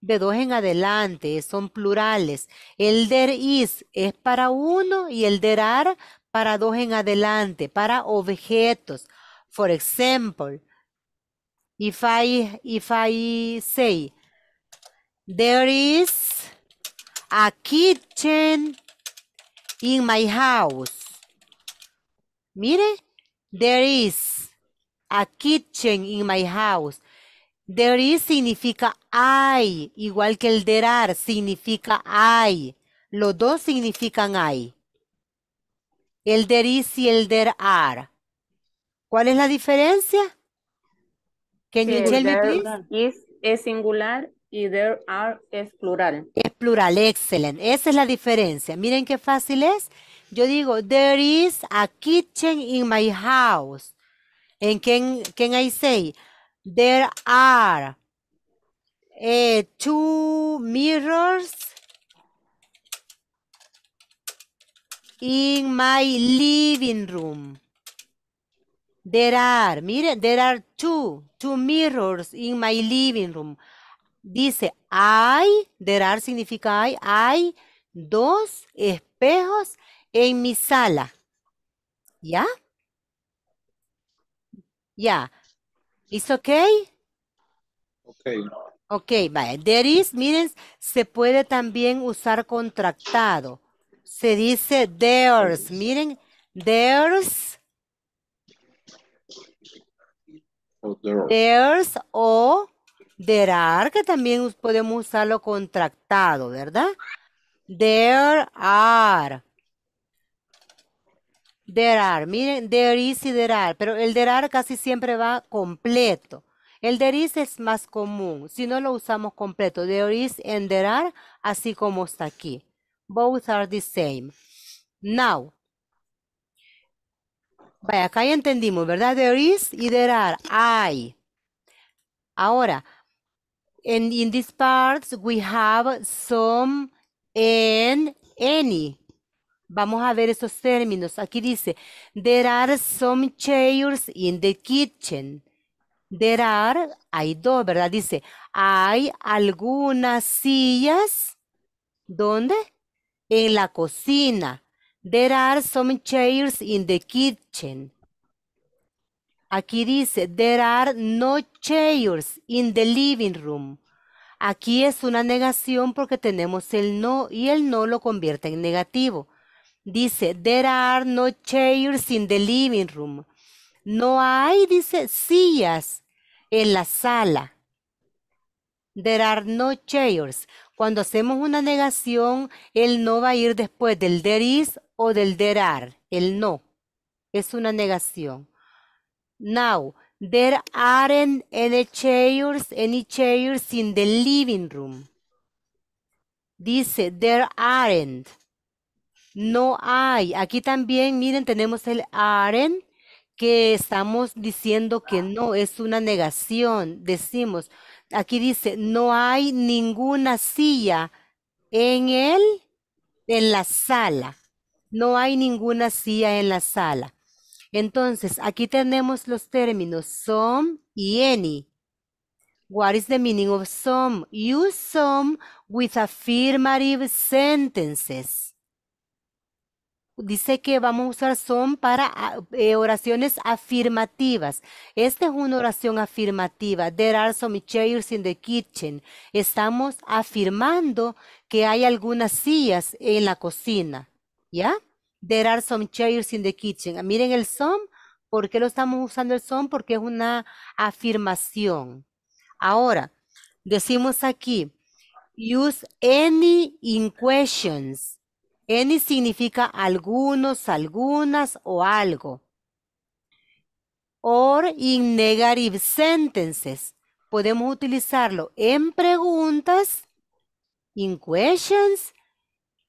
de dos en adelante, son plurales. El there is es para uno y el there are para dos en adelante, para objetos. For example, if I, if I say, there is a kitchen in my house. Mire, there is a kitchen in my house. There is significa hay, igual que el there are significa hay. Los dos significan hay. El there is y el there are. ¿Cuál es la diferencia? Can you tell me, please? Is es singular y there are es plural. Es plural, excelente. Esa es la diferencia. Miren qué fácil es. Yo digo, there is a kitchen in my house. En can, can I say, there are eh, two mirrors in my living room. There are, miren, there are two, two mirrors in my living room. Dice, hay, there are significa hay, hay dos espejos en mi sala. ¿Ya? ¿Ya? ¿Is okay? Okay. Ok, vaya. There is, miren, se puede también usar contractado se dice theirs. Miren, theirs. Theirs o there are, que también podemos usarlo contractado, ¿verdad? There are. There are. Miren, there is y there are. Pero el there are casi siempre va completo. El there is es más común. Si no lo usamos completo, there is and there are, así como está aquí. Both are the same. Now. Vaya, acá ya entendimos, ¿verdad? There is y there are. I. Ahora, en in, in these parts we have some and any. Vamos a ver esos términos. Aquí dice, there are some chairs in the kitchen. There are, hay dos, ¿verdad? Dice, hay algunas sillas, ¿dónde? en la cocina. There are some chairs in the kitchen. Aquí dice, there are no chairs in the living room. Aquí es una negación porque tenemos el no y el no lo convierte en negativo. Dice, there are no chairs in the living room. No hay, dice, sillas en la sala. There are no chairs. Cuando hacemos una negación, el no va a ir después del there is o del there are. El no es una negación. Now, there aren't any chairs, any chairs in the living room. Dice, there aren't. No hay. Aquí también, miren, tenemos el aren't que estamos diciendo que no, es una negación. Decimos, Aquí dice, no hay ninguna silla en él, en la sala. No hay ninguna silla en la sala. Entonces, aquí tenemos los términos some y any. What is the meaning of some? Use some with affirmative sentences dice que vamos a usar son para ah, eh, oraciones afirmativas. Esta es una oración afirmativa. There are some chairs in the kitchen. Estamos afirmando que hay algunas sillas en la cocina. ¿Ya? There are some chairs in the kitchen. Ah, miren el SOM. ¿Por qué lo estamos usando el son? Porque es una afirmación. Ahora, decimos aquí, use any in questions. Any significa algunos, algunas o algo. Or in negative sentences. Podemos utilizarlo en preguntas, in questions,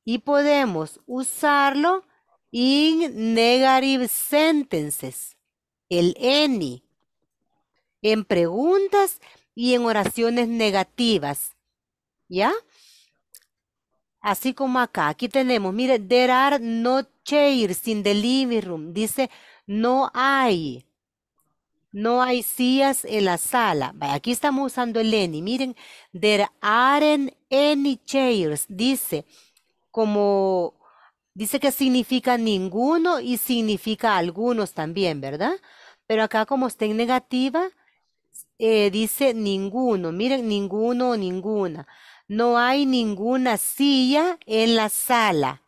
y podemos usarlo in negative sentences. El any. En preguntas y en oraciones negativas. ¿Ya? Así como acá, aquí tenemos, mire, there are no chairs in the living room. Dice, no hay. No hay sillas en la sala. Aquí estamos usando el any. Miren, there aren't any chairs. Dice, como, dice que significa ninguno y significa algunos también, ¿verdad? Pero acá como está en negativa, eh, dice ninguno. Miren, ninguno o ninguna. No hay ninguna silla en la sala.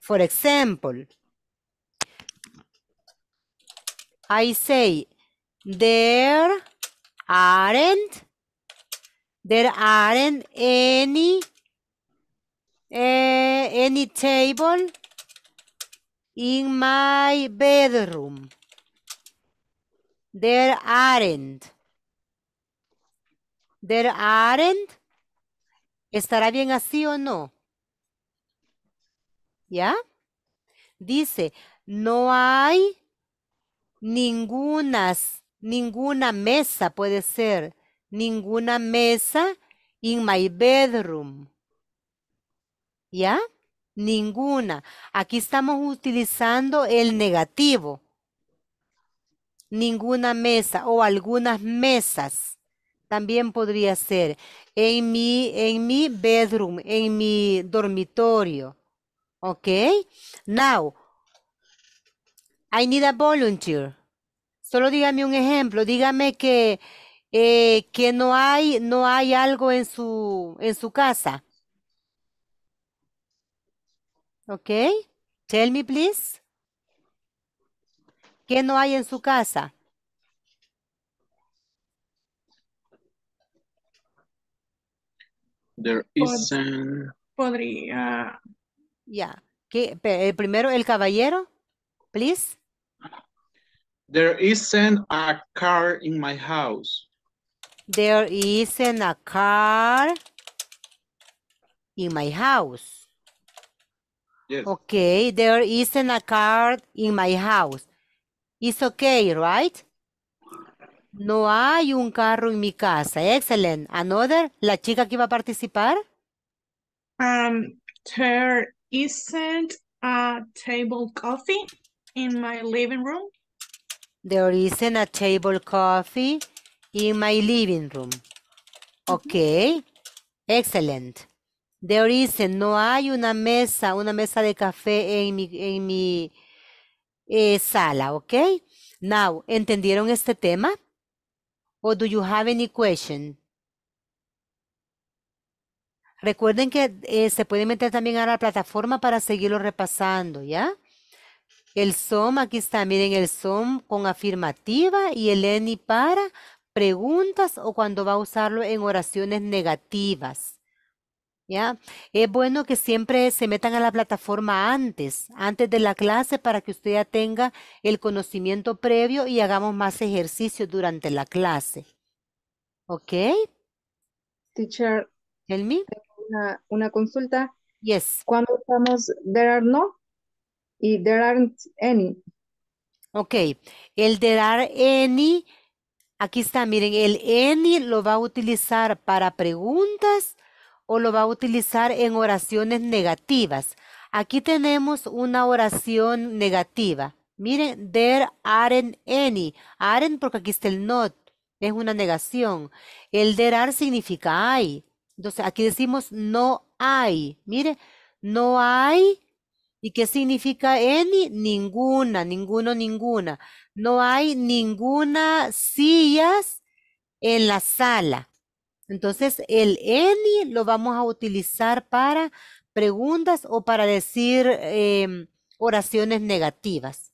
For example, I say, there aren't, there aren't any, eh, any table in my bedroom. There aren't. There aren't ¿Estará bien así o no? ¿Ya? Dice, no hay ningunas, ninguna mesa puede ser, ninguna mesa in my bedroom. ¿Ya? Ninguna. Aquí estamos utilizando el negativo. Ninguna mesa o algunas mesas. También podría ser en mi, en mi bedroom, en mi dormitorio. ¿Ok? Now, I need a volunteer. Solo dígame un ejemplo. Dígame que, eh, que no hay, no hay algo en su, en su casa. ¿Ok? Tell me, please. ¿Qué no hay en su casa? There is isn't. Podría. Yeah. ¿Qué? Eh, primero, el caballero, please. There isn't a car in my house. There isn't a car in my house. Yes. Okay, there isn't a car in my house. It's okay, right? No hay un carro en mi casa. Excelente. Another, la chica que iba a participar. Um, there isn't a table coffee in my living room. There isn't a table coffee in my living room. Ok. Excellent. There isn't, no hay una mesa, una mesa de café en mi, en mi eh, sala, ok. Now, ¿entendieron este tema? o do you have any question? Recuerden que eh, se pueden meter también a la plataforma para seguirlo repasando, ¿ya? El SOM, aquí está, miren, el SOM con afirmativa y el ENI para preguntas o cuando va a usarlo en oraciones negativas. ¿Ya? Es bueno que siempre se metan a la plataforma antes, antes de la clase, para que usted ya tenga el conocimiento previo y hagamos más ejercicios durante la clase. ¿Ok? Teacher. ¿El Una, una, consulta. Yes. Cuando estamos, there are no y there aren't any. Ok. El there are any, aquí está, miren, el any lo va a utilizar para preguntas o lo va a utilizar en oraciones negativas. Aquí tenemos una oración negativa. Miren, there aren't any. Aren't porque aquí está el not. Es una negación. El there are significa hay. Entonces aquí decimos no hay. Mire, no hay. ¿Y qué significa any? Ninguna, ninguno, ninguna. No hay ninguna sillas en la sala. Entonces, el ENI lo vamos a utilizar para preguntas o para decir em, oraciones negativas.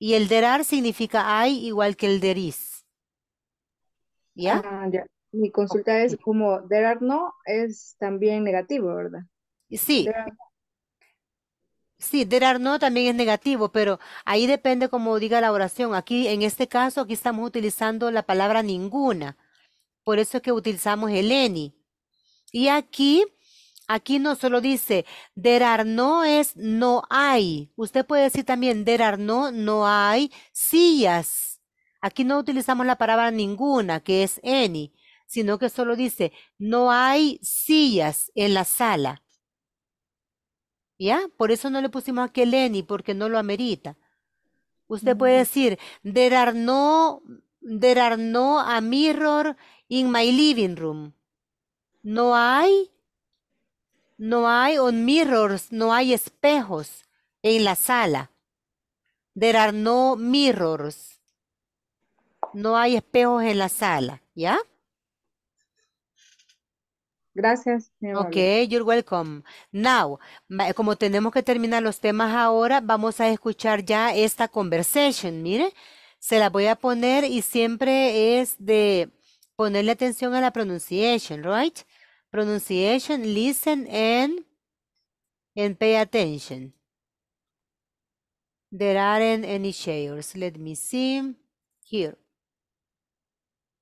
Y el DERAR significa hay igual que el DERIS. Ah, ¿Ya? Mi consulta es como DERAR no es también negativo, ¿verdad? Sí. Sí, DERAR no también es negativo, pero ahí depende como diga la oración. Aquí, en este caso, aquí estamos utilizando la palabra ninguna. Por eso es que utilizamos el eni. Y aquí, aquí no solo dice derar no es no hay. Usted puede decir también derar no, no hay sillas. Aquí no utilizamos la palabra ninguna, que es eni, sino que solo dice no hay sillas en la sala. ¿Ya? Por eso no le pusimos aquí el eni, porque no lo amerita. Usted puede mm. decir, derar no, derar no a mirror in my living room. No hay, no hay on mirrors, no hay espejos en la sala. There are no mirrors. No hay espejos en la sala, ¿ya? Gracias. Ok, you're welcome. Now, como tenemos que terminar los temas ahora, vamos a escuchar ya esta conversation. Mire, se la voy a poner y siempre es de ponerle atención a la pronunciation, right? Pronunciation, listen and, and pay attention. There aren't any shares. Let me see here.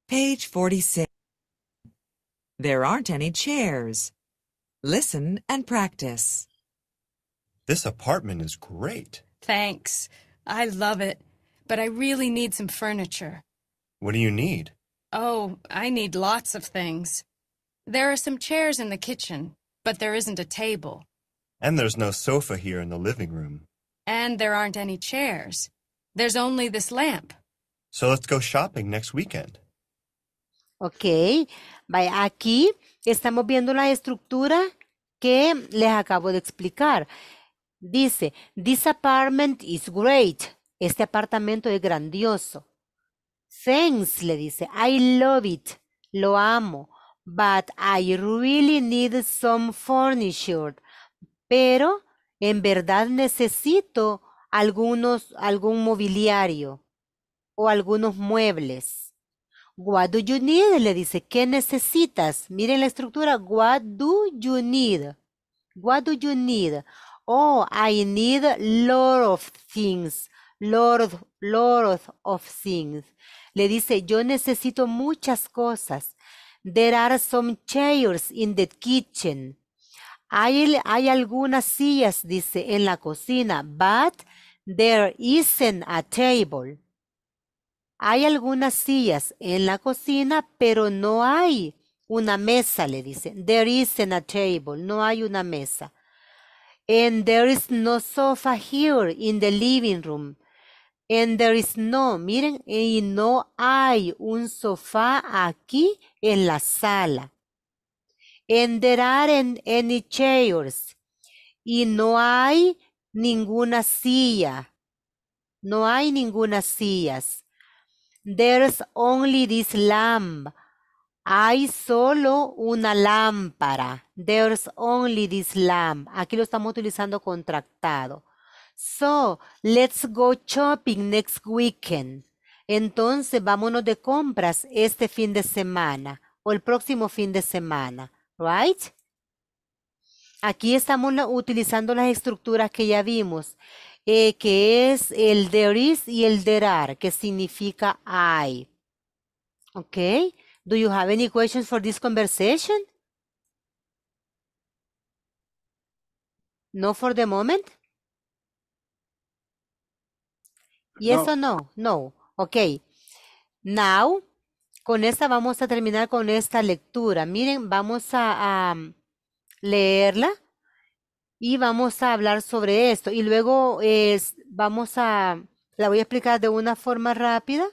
Page 46. There aren't any chairs. Listen and practice. This apartment is great. Thanks. I love it. But I really need some furniture. What do you need? Oh, I need lots of things. There are some chairs in the kitchen, but there isn't a table. And there's no sofa here in the living room. And there aren't any chairs. There's only this lamp. So let's go shopping next weekend. Ok, vaya, aquí estamos viendo la estructura que les acabo de explicar. Dice, this apartment is great. Este apartamento es grandioso. Thanks, le dice. I love it. Lo amo. But I really need some furniture. Pero en verdad necesito algunos, algún mobiliario o algunos muebles. What do you need? Le dice, ¿qué necesitas? Miren la estructura. What do you need? What do you need? Oh, I need a lot of things. Lord, lot of things. Le dice, yo necesito muchas cosas. There are some chairs in the kitchen. Hay, algunas sillas, dice, en la cocina, but there isn't a table. Hay algunas sillas en la cocina, pero no hay una mesa, le dice. There isn't a table. No hay una mesa. And there is no sofa here in the living room. And there is no, miren, y no hay un sofá aquí en la sala. And there aren't any chairs. Y no hay ninguna silla. No hay ninguna sillas. There's only this lamp. Hay solo una lámpara. There's only this lamp. Aquí lo estamos utilizando contractado. So, let's go shopping next weekend. Entonces, vámonos de compras este fin de semana o el próximo fin de semana, right? Aquí estamos utilizando las estructuras que ya vimos, eh, que es el there is y el there are, que significa hay. Okay. Do you have any questions for this conversation? No for the moment? Y eso no? No. Ok. Now, con esta vamos a terminar con esta lectura. Miren, vamos a, leerla y vamos a hablar sobre esto. Y luego vamos a, la voy a explicar de una forma rápida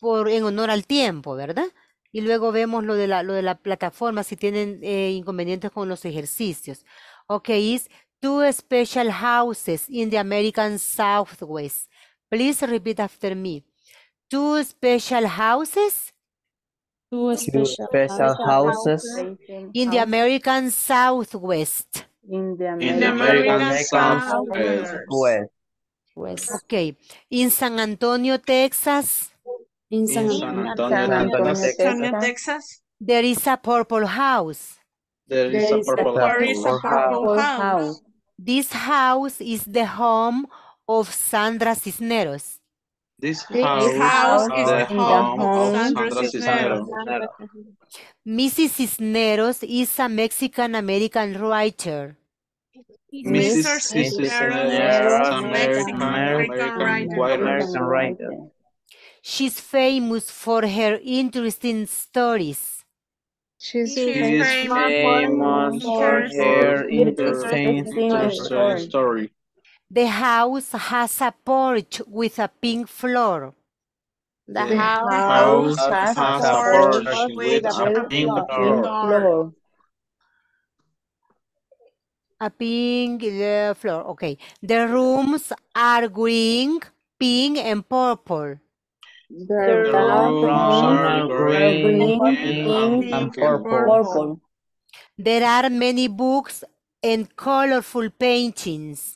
por, en honor al tiempo, ¿verdad? Y luego vemos lo de la, lo de la plataforma, si tienen eh, inconvenientes con los ejercicios. Ok, is two special houses in the American Southwest. Please repeat after me. Two special houses Two special, special houses, houses in the American Southwest. In the American, in the American Southwest. Southwest. West. Okay. In San Antonio, Texas. In San, San Antonio, San Antonio, Texas. Texas. There is a purple house. there is, a purple, a purple, house. house. This house is the home of Sandra Cisneros. This house, this house is the home, home of Sandra, Sandra Cisneros. Cisneros. Mrs. Cisneros is a Mexican-American writer. Mrs. Cisneros, Cisneros American, American writer. American writer. She's famous for her interesting stories. She's famous, famous for her interesting, interesting story. story. The house has a porch with a pink floor. The, the house, house, has, has a porch, porch with, with a pink floor. A pink uh, floor, okay. The rooms are green, pink, and purple. The, the rooms are green, green, pink, and, pink and purple. purple. There are many books and colorful paintings.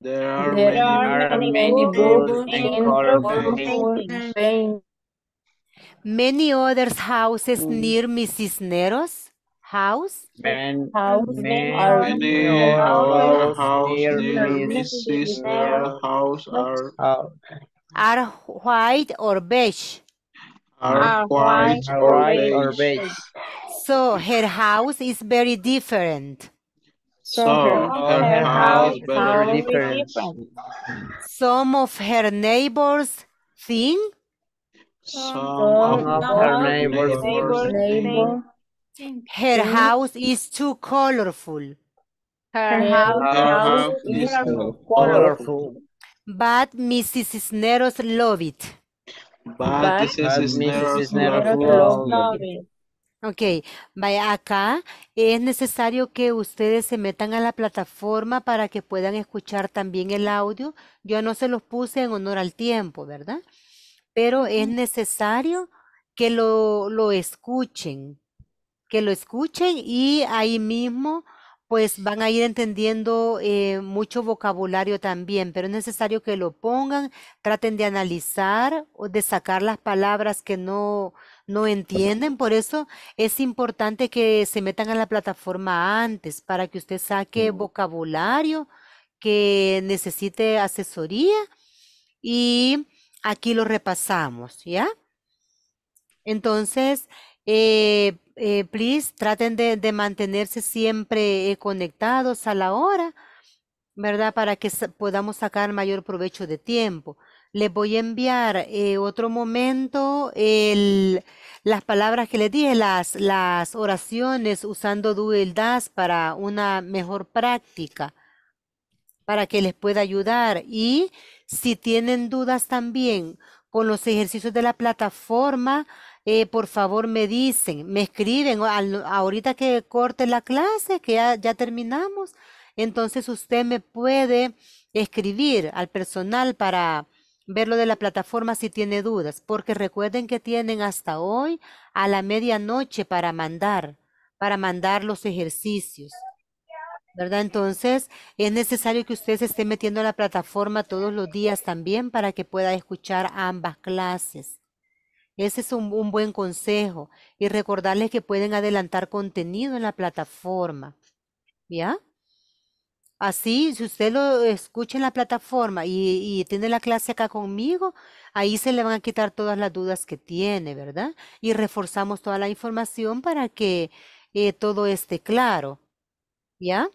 There are, there many, are many, many, books and color painting. Many others houses near Mrs. Nero's house. Man, house many, many other houses hmm. near, near Mrs. Nero's house are, are, white or beige. Are, are white, or, beige. or beige. So her house is very different. So, her, house, house very different. Some of her neighbors think. Some, of her neighbors, think. Her house is too colorful. Her, house, is, too colorful. But Mrs. Cisneros love it. But, Mrs. Cisneros, Cisneros love it. Ok, vaya, acá es necesario que ustedes se metan a la plataforma para que puedan escuchar también el audio. Yo no se los puse en honor al tiempo, ¿verdad? Pero es necesario que lo, escuchen, que lo escuchen y ahí mismo pues van a ir entendiendo eh, mucho vocabulario también, pero es necesario que lo pongan, traten de analizar o de sacar las palabras que no no entienden. Por eso es importante que se metan a la plataforma antes para que usted saque vocabulario que necesite asesoría y aquí lo repasamos, ¿ya? Entonces, eh, eh, please, traten de, mantenerse siempre eh, conectados a la hora, ¿verdad? Para que podamos sacar mayor provecho de tiempo. Les voy a enviar eh, otro momento las palabras que les dije, las, oraciones usando Dueldas para una mejor práctica, para que les pueda ayudar. Y si tienen dudas también con los ejercicios de la plataforma, eh, por favor me dicen, me escriben, ahorita que corte la clase, que ya terminamos, entonces usted me puede escribir al personal para verlo de la plataforma si tiene dudas, porque recuerden que tienen hasta hoy a la medianoche para mandar, para mandar los ejercicios. ¿Verdad? Entonces, es necesario que usted se esté metiendo a la plataforma todos los días también para que pueda escuchar ambas clases. Ese es un, un buen consejo. Y recordarles que pueden adelantar contenido en la plataforma. ¿Ya? Así, ah, si usted lo escucha en la plataforma y, tiene la clase acá conmigo, ahí se le van a quitar todas las dudas que tiene, ¿verdad? Y reforzamos toda la información para que eh, todo esté claro, ¿ya?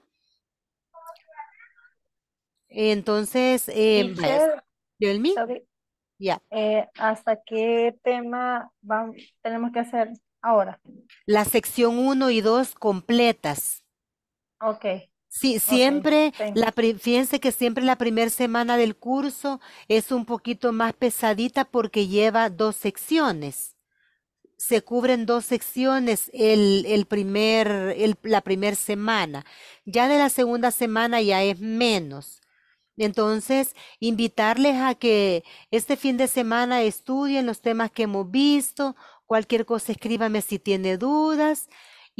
Entonces, eh, ya. Eh, ¿hasta qué tema vamos, tenemos que hacer ahora? La sección 1 y 2 completas. Ok. Sí, siempre, fíjense que siempre la primera semana del curso es un poquito más pesadita porque lleva dos secciones. Se cubren dos secciones el, primer, la primera semana. Ya de la segunda semana ya es menos. Entonces, invitarles a que este fin de semana estudien los temas que hemos visto. Cualquier cosa escríbame si tiene dudas.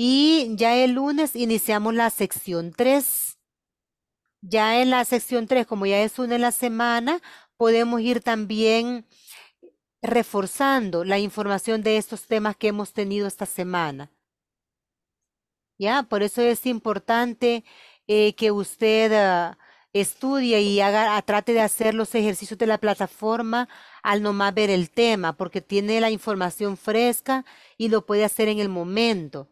Y ya el lunes iniciamos la sección 3. Ya en la sección 3, como ya es una de la semana, podemos ir también reforzando la información de estos temas que hemos tenido esta semana. ¿Ya? Por eso es importante eh, que usted ah, estudie y haga, ah, trate de hacer los ejercicios de la plataforma al no más ver el tema, porque tiene la información fresca y lo puede hacer en el momento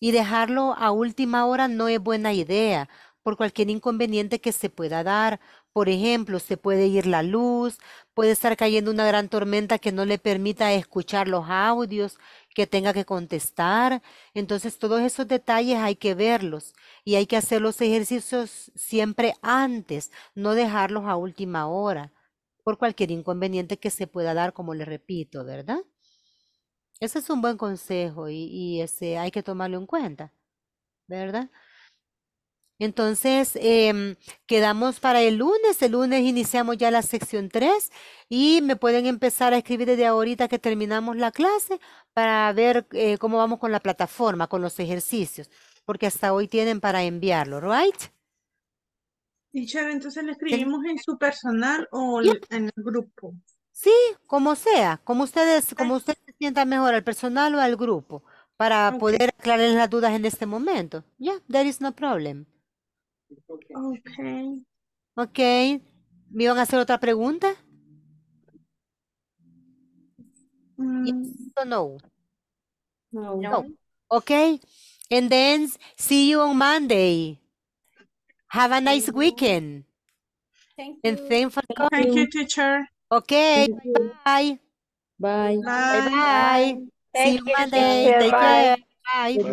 y dejarlo a última hora no es buena idea por cualquier inconveniente que se pueda dar. Por ejemplo, se puede ir la luz, puede estar cayendo una gran tormenta que no le permita escuchar los audios, que tenga que contestar. Entonces, todos esos detalles hay que verlos y hay que hacer los ejercicios siempre antes, no dejarlos a última hora, por cualquier inconveniente que se pueda dar, como le repito, ¿verdad? Ese es un buen consejo y, ese hay que tomarlo en cuenta, ¿verdad? Entonces, em, quedamos para el lunes. El lunes iniciamos ya la sección 3 y me pueden empezar a escribir desde ahorita que terminamos la clase para ver eh, cómo vamos con la plataforma, con los ejercicios, porque hasta hoy tienen para enviarlo, ¿right? entonces lo escribimos en su personal o en el grupo. Sí, como sea, como ustedes, como ustedes sienta mejor al personal o al grupo para poder aclarar las dudas en este momento. Yeah, there is no problem. Okay. Okay. ¿Me iban a hacer otra pregunta? Mm. no? No. Okay. And then see you on Monday. Have a nice weekend. Thank you. And thank for coming. Thank you, teacher. Okay. Bye. Bye. Bye. Bye. Bye. Thank See you Monday. Take care. Bye. Bye.